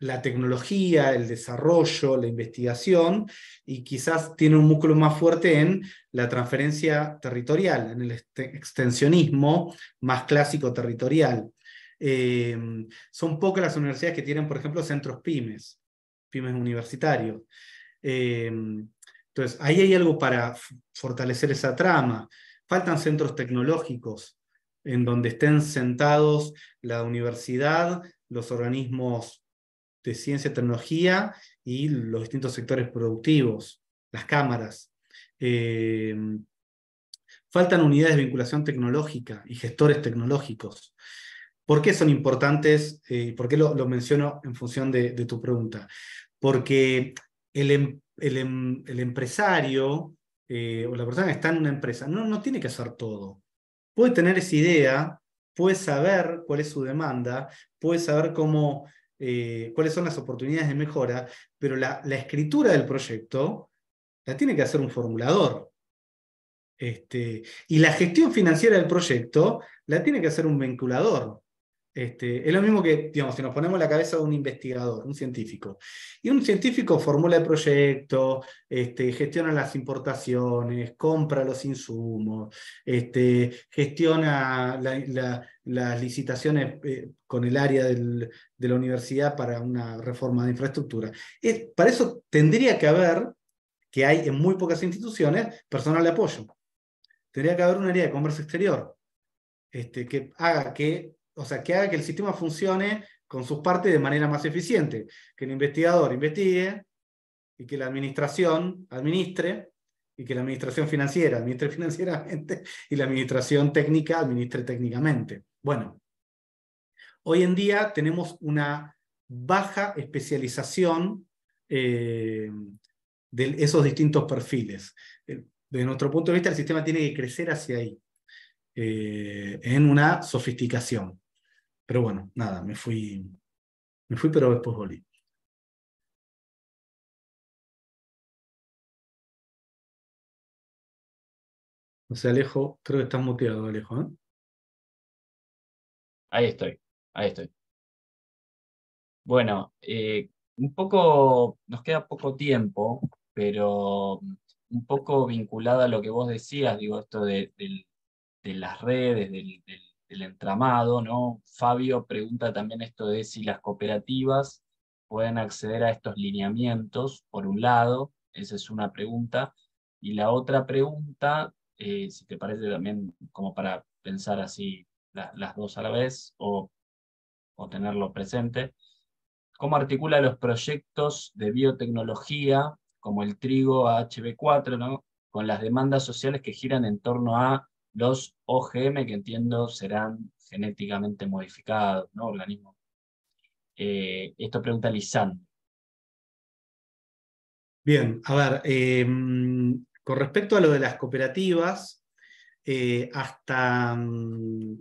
S4: la tecnología, el desarrollo, la investigación, y quizás tiene un músculo más fuerte en la transferencia territorial, en el extensionismo más clásico territorial. Em, son pocas las universidades que tienen, por ejemplo, centros pymes, pymes universitarios. Em, entonces, ahí hay algo para fortalecer esa trama. Faltan centros tecnológicos en donde estén sentados la universidad, los organismos de ciencia, y tecnología y los distintos sectores productivos, las cámaras. Eh, faltan unidades de vinculación tecnológica y gestores tecnológicos. ¿Por qué son importantes? Eh, ¿Por qué lo, menciono en función de, tu pregunta? Porque el, em, em, empresario eh, o la persona que está en una empresa no, no tiene que hacer todo. Puede tener esa idea, puede saber cuál es su demanda, puede saber cómo eh, cuáles son las oportunidades de mejora, pero la, escritura del proyecto la tiene que hacer un formulador. Este, y la gestión financiera del proyecto la tiene que hacer un vinculador. Este, es lo mismo que, digamos, si nos ponemos la cabeza de un investigador, un científico. Y un científico formula el proyecto, este, gestiona las importaciones, compra los insumos, este, gestiona las licitaciones eh, con el área de la universidad para una reforma de infraestructura. Es, para eso tendría que haber, que hay en muy pocas instituciones, personal de apoyo. Tendría que haber un área de comercio exterior que haga que o sea, que haga que el sistema funcione con sus partes de manera más eficiente, que el investigador investigue y que la administración administre y que la administración financiera administre (laughs) financieramente y la administración técnica administre técnicamente. Bueno, hoy en día tenemos una baja especialización eh, de esos distintos perfiles. Desde eh, nuestro punto de vista, el sistema tiene que crecer hacia ahí, eh, en una sofisticación. Pero bueno, nada, me fui, me fui, pero
S1: después volví. O sea, Alejo, creo que estás muteado, Alejo. ¿eh? Ahí estoy, ahí estoy. Bueno, eh, un poco, nos queda poco tiempo, pero mm,
S3: un poco vinculada a lo que vos decías, digo, esto de, las redes, del el entramado, ¿no? Fabio pregunta también esto de si las cooperativas pueden acceder a estos lineamientos, por un lado, esa es una pregunta. Y la otra pregunta, eh, si te parece también como para pensar así las dos a la vez o, tenerlo presente, ¿cómo articula los proyectos de biotecnología como el trigo HB4, ¿no? con las demandas sociales que giran en torno a los OGM, que entiendo serán genéticamente modificados, ¿no? Organismo. Eh, esto pregunta Lizán.
S4: Bien, a ver, em, con respecto a lo de las cooperativas, eh, hasta, mm,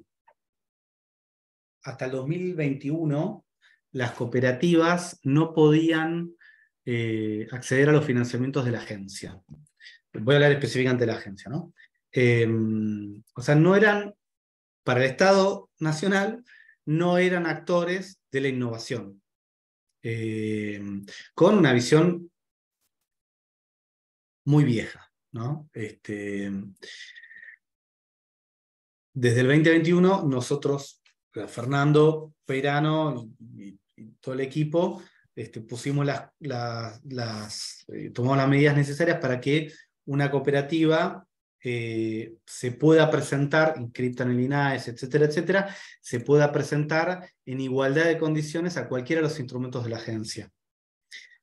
S4: hasta el 2021, las cooperativas no podían eh, acceder a los financiamientos de la agencia. Voy a hablar específicamente de la agencia, ¿no? Em, o sea, no eran, para el Estado Nacional, no eran actores de la innovación, em, con una visión muy vieja. ¿no? Este, desde el 2021, nosotros, eh, Fernando Peirano y, todo el equipo, este, pusimos las, las, eh, tomamos las medidas necesarias para que una cooperativa eh, se pueda presentar, en el INAES, etcétera, etcétera, se pueda presentar en igualdad de condiciones a cualquiera de los instrumentos de la agencia,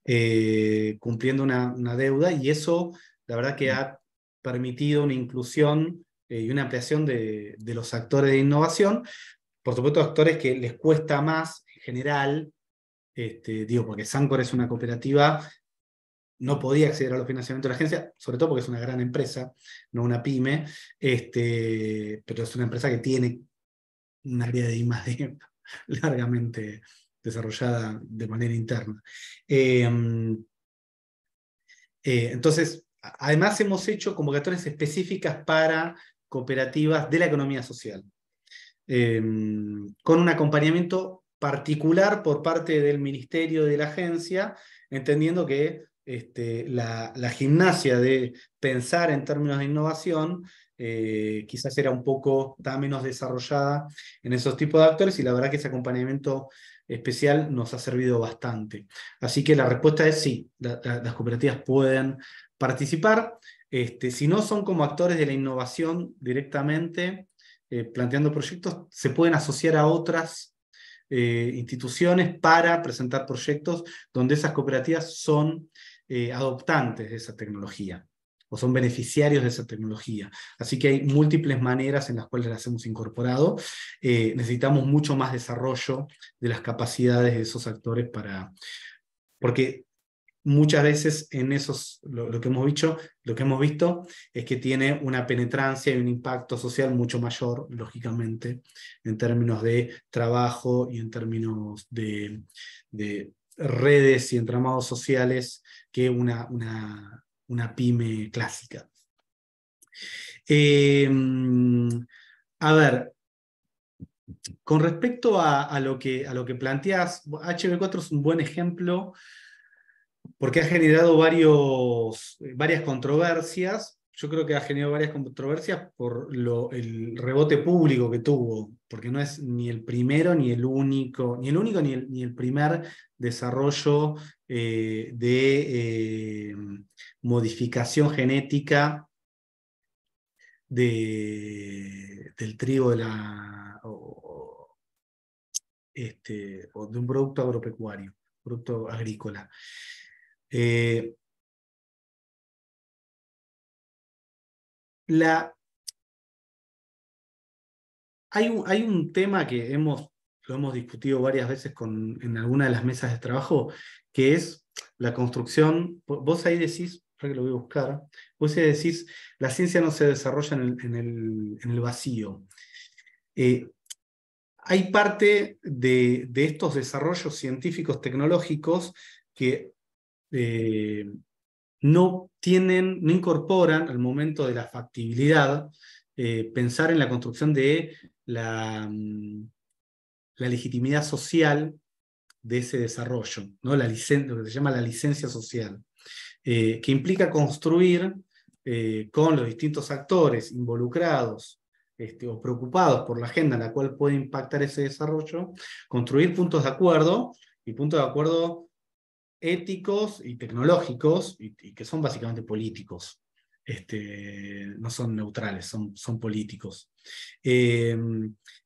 S4: eh, cumpliendo una, deuda, y eso la verdad que mm. ha permitido una inclusión eh, y una ampliación de, los actores de innovación, por supuesto actores que les cuesta más en general, este, digo, porque Sancor es una cooperativa no podía acceder a los financiamientos de la agencia, sobre todo porque es una gran empresa, no una pyme, este, pero es una empresa que tiene una área de imagen (laughs) largamente desarrollada de manera interna. Em, eh, entonces, además hemos hecho convocatorias específicas para cooperativas de la economía social, em, con un acompañamiento particular por parte del ministerio de la agencia, entendiendo que este, la, gimnasia de pensar en términos de innovación eh, quizás era un poco, menos desarrollada en esos tipos de actores y la verdad que ese acompañamiento especial nos ha servido bastante. Así que la respuesta es sí, las cooperativas pueden participar. Este, si no son como actores de la innovación directamente, eh, planteando proyectos, se pueden asociar a otras eh, instituciones para presentar proyectos donde esas cooperativas son eh, adoptantes de esa tecnología o son beneficiarios de esa tecnología. Así que hay múltiples maneras en las cuales las hemos incorporado. Eh, necesitamos mucho más desarrollo de las capacidades de esos actores para... Porque muchas veces en esos, lo, que hemos dicho, lo que hemos visto es que tiene una penetrancia y un impacto social mucho mayor, lógicamente, en términos de trabajo y en términos de, de redes y entramados sociales que una, una, una pyme clásica. Em, a ver, con respecto a, lo que, a lo que planteas, HB4 es un buen ejemplo porque ha generado varios, varias controversias. Yo creo que ha generado varias controversias por lo, el rebote público que tuvo, porque no es ni el primero ni el único, ni el único ni el primer desarrollo eh, de eh, modificación genética de, del trigo de este, o, de un producto agropecuario,
S1: producto agrícola. Eh,
S4: hay un tema que hemos lo hemos discutido varias veces con, en alguna de las mesas de trabajo, que es la construcción, vos ahí decís, que lo voy a buscar, vos ahí decís, la ciencia no se desarrolla en el, en el, en el vacío. Eh, hay parte de, estos desarrollos científicos tecnológicos que eh, no tienen, no incorporan al momento de la factibilidad eh, pensar en la construcción de la, mm, la legitimidad social de ese desarrollo, ¿no? la lo que se llama la licencia social, eh, que implica construir eh, con los distintos actores involucrados este, o preocupados por la agenda en la cual puede impactar ese desarrollo, construir puntos de acuerdo y puntos de acuerdo éticos y tecnológicos y, que son básicamente políticos. Este, no son neutrales, son, políticos. Eh,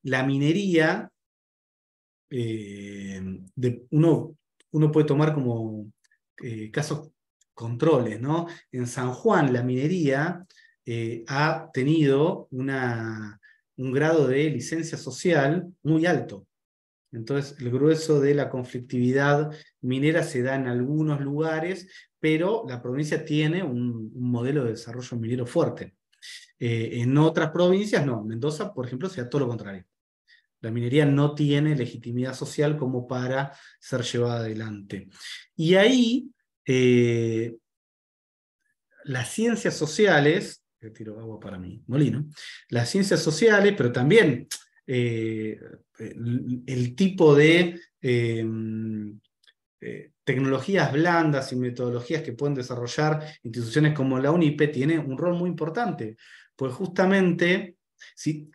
S4: la minería eh, uno, puede tomar como eh, casos controles, ¿no? En San Juan la minería eh, ha tenido una, un grado de licencia social muy alto. Entonces, el grueso de la conflictividad minera se da en algunos lugares, pero la provincia tiene un, modelo de desarrollo minero fuerte. en otras provincias, no. Mendoza, por ejemplo, sea todo lo contrario. La minería no tiene legitimidad social como para ser llevada adelante. Y ahí eh, las ciencias sociales, que tiro agua para mi molino, las ciencias sociales, pero también eh, eh, el, tipo de em, tecnologías blandas y metodologías que pueden desarrollar instituciones como la UNIPE tiene un rol muy importante, pues justamente si,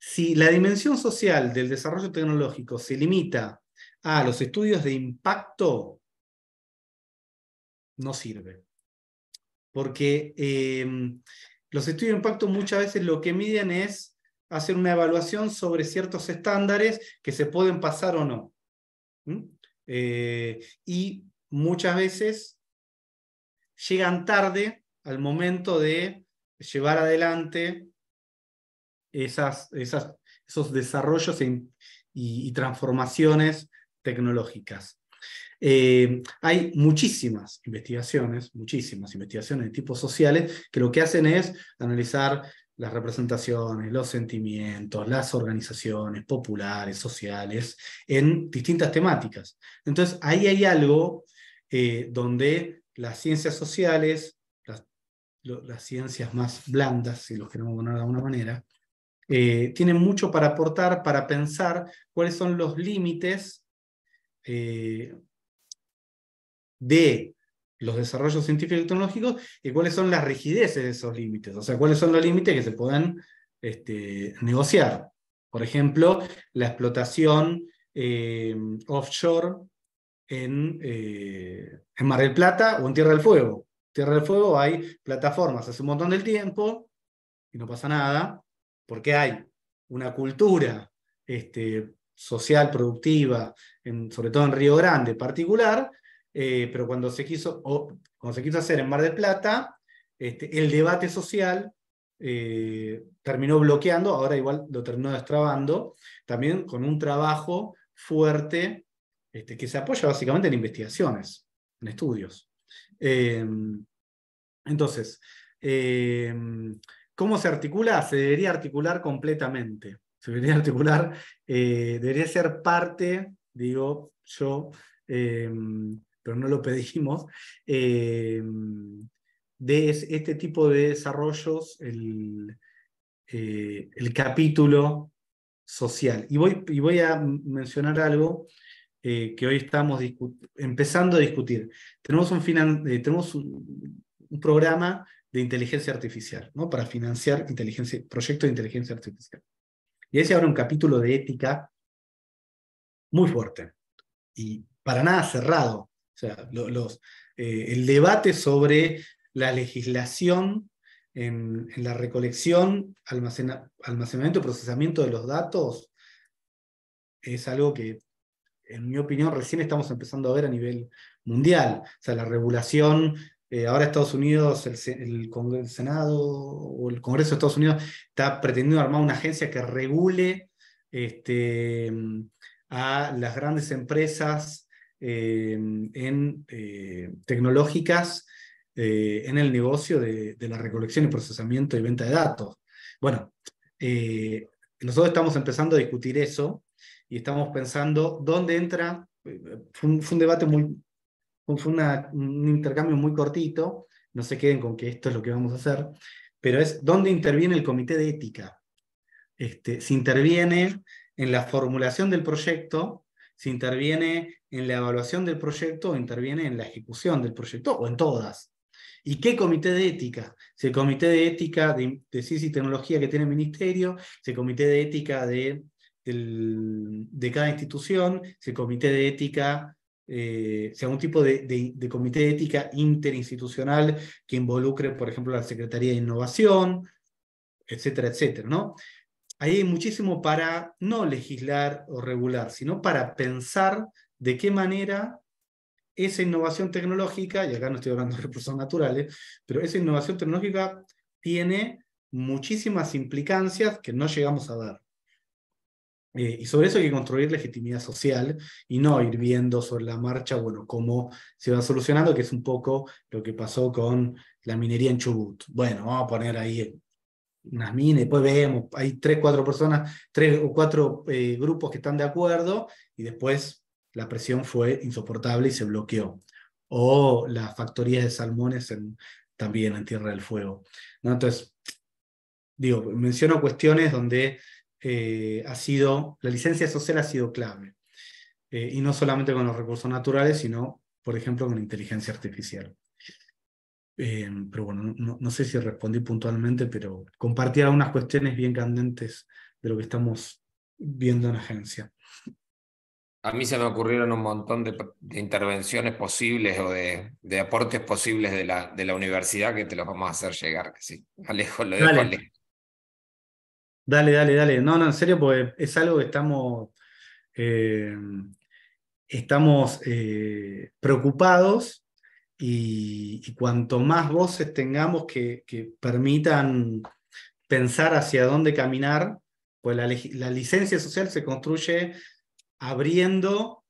S4: si la dimensión social del desarrollo tecnológico se limita a los estudios de impacto, no sirve. Porque em, los estudios de impacto muchas veces lo que miden es hacer una evaluación sobre ciertos estándares que se pueden pasar o no. Eh, y muchas veces llegan tarde al momento de llevar adelante esas, esos desarrollos y, transformaciones tecnológicas. Eh, hay muchísimas investigaciones, muchísimas investigaciones de tipos sociales que lo que hacen es analizar las representaciones, los sentimientos, las organizaciones populares, sociales, en distintas temáticas. Entonces, ahí hay algo eh, donde las ciencias sociales, las, las, ciencias más blandas, si los queremos poner de alguna manera, eh, tiene mucho para aportar, para pensar cuáles son los límites eh, de los desarrollos científicos y tecnológicos y cuáles son las rigideces de esos límites, o sea, cuáles son los límites que se pueden este, negociar. Por ejemplo, la explotación eh, offshore eh, en, Mar del Plata o en Tierra del Fuego. Tierra del Fuego hay plataformas hace un montón de tiempo y no pasa nada porque hay una cultura este, social, productiva, sobre todo en Río Grande particular, eh, pero cuando se, quiso, o, cuando se quiso hacer en Mar del Plata, este, el debate social eh, terminó bloqueando, ahora igual lo terminó destrabando, también con un trabajo fuerte este, que se apoya básicamente en investigaciones, en estudios. Eh, entonces, ¿Cómo se articula? Se debería articular completamente. Se debería articular, eh, debería ser parte, digo yo, em, pero no lo pedimos, em, de este tipo de desarrollos, eh, el, capítulo social. Y voy, y voy a mencionar algo eh, que hoy estamos empezando a discutir. Tenemos un, tenemos un, programa de inteligencia artificial, ¿no? para financiar inteligencia, proyectos de inteligencia artificial. Y ahí se abre un capítulo de ética muy fuerte y para nada cerrado. O sea, eh, el debate sobre la legislación en, la recolección, almacenamiento almacenamiento, procesamiento de los datos es algo que, en mi opinión, recién estamos empezando a ver a nivel mundial. O sea, la regulación eh, ahora Estados Unidos, el, Senado o el Congreso de Estados Unidos está pretendiendo armar una agencia que regule este, a las grandes empresas eh, eh, tecnológicas en el negocio de, la recolección y procesamiento y venta de datos. Bueno, nosotros estamos empezando a discutir eso y estamos pensando dónde entra, fue un debate muy, fue un intercambio muy cortito, no se queden con que esto es lo que vamos a hacer, pero es dónde interviene el comité de ética. Este, se interviene en la formulación del proyecto, se interviene en la evaluación del proyecto, o interviene en la ejecución del proyecto, o en todas. ¿Y qué comité de ética? Si el comité de ética de, ciencia y tecnología que tiene el ministerio, si el comité de ética de, de cada institución, si el comité de ética eh, sea un tipo de, comité de ética interinstitucional que involucre, por ejemplo, la Secretaría de Innovación, etcétera, etcétera, ¿no? Ahí hay muchísimo para no legislar o regular, sino para pensar de qué manera esa innovación tecnológica, y acá no estoy hablando de recursos naturales, pero esa innovación tecnológica tiene muchísimas implicancias que no llegamos a dar. Eh, y sobre eso hay que construir legitimidad social y no ir viendo sobre la marcha, bueno, cómo se va solucionando, que es un poco lo que pasó con la minería en Chubut. Bueno, vamos a poner ahí unas minas, después vemos, hay tres, cuatro personas, tres o cuatro eh, grupos que están de acuerdo y después la presión fue insoportable y se bloqueó. O las factorías de salmones en, también en Tierra del Fuego. Entonces, digo, menciono cuestiones donde eh, ha sido, la licencia social ha sido clave. Eh, y no solamente con los recursos naturales, sino, por ejemplo, con inteligencia artificial. Eh, pero bueno, no, sé si respondí puntualmente, pero compartí algunas cuestiones bien candentes de lo que estamos viendo en la agencia.
S2: A mí se me ocurrieron un montón de, intervenciones posibles o de, aportes posibles de la, de la, universidad que te los vamos a hacer llegar. Sí, Alejo, lo dejo Alejo.
S4: Dale, dale, dale. No, no, en serio, porque es algo que estamos, eh, estamos eh, preocupados y, cuanto más voces tengamos que, permitan pensar hacia dónde caminar, pues la, licencia social se construye abriendo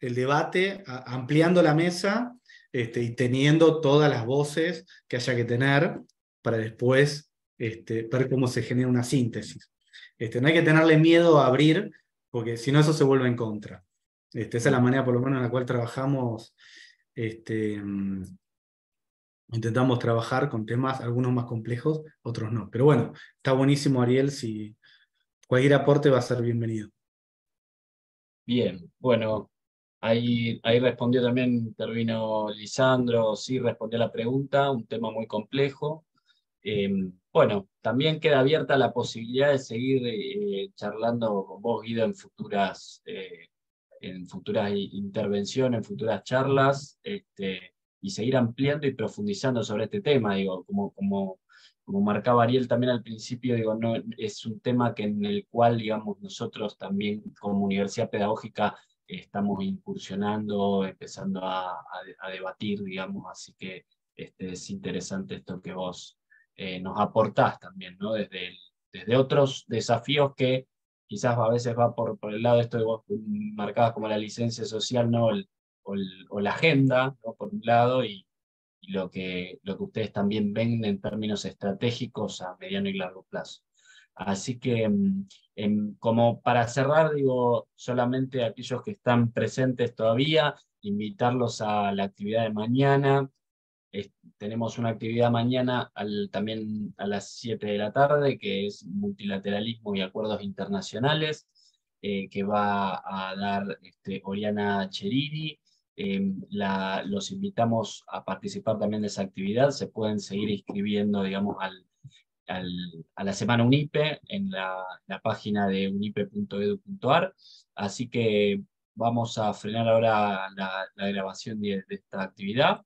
S4: el debate, ampliando la mesa este, y teniendo todas las voces que haya que tener para después este, ver cómo se genera una síntesis. Este, no hay que tenerle miedo a abrir, porque si no eso se vuelve en contra. Este, esa es la manera por lo menos en la cual trabajamos, este, mm, intentamos trabajar con temas, algunos más complejos, otros no. Pero bueno, está buenísimo Ariel, si cualquier aporte va a ser bienvenido.
S3: Bien, bueno, ahí, ahí respondió también, intervino Lisandro, sí respondió la pregunta, un tema muy complejo. Em, bueno, también queda abierta la posibilidad de seguir eh, charlando con vos, Guido, en futuras, eh, en futuras intervenciones, en futuras charlas, este, y seguir ampliando y profundizando sobre este tema. Digo, como, como, como marcaba Ariel también al principio, digo, no, es un tema que en el cual, digamos, nosotros también como Universidad Pedagógica estamos incursionando, empezando a, debatir, digamos, así que este, es interesante esto que vos eh, nos aportás también, ¿no? Desde, desde otros desafíos que quizás a veces va por, por el lado esto de vos como la licencia social, ¿no? o, la agenda, Por un lado, y, lo, que, lo que ustedes también ven en términos estratégicos a mediano y largo plazo. Así que, mm, em, como para cerrar, digo, solamente aquellos que están presentes todavía, invitarlos a la actividad de mañana, tenemos una actividad mañana también a las 7 de la tarde, que es multilateralismo y acuerdos internacionales, eh, que va a dar este, Oriana Cherini. Em, los invitamos a participar también de esa actividad. Se pueden seguir inscribiendo, digamos, a la semana UNIPE en la, página de
S1: unipe.edu.ar. Así que vamos a frenar ahora la, grabación de esta actividad.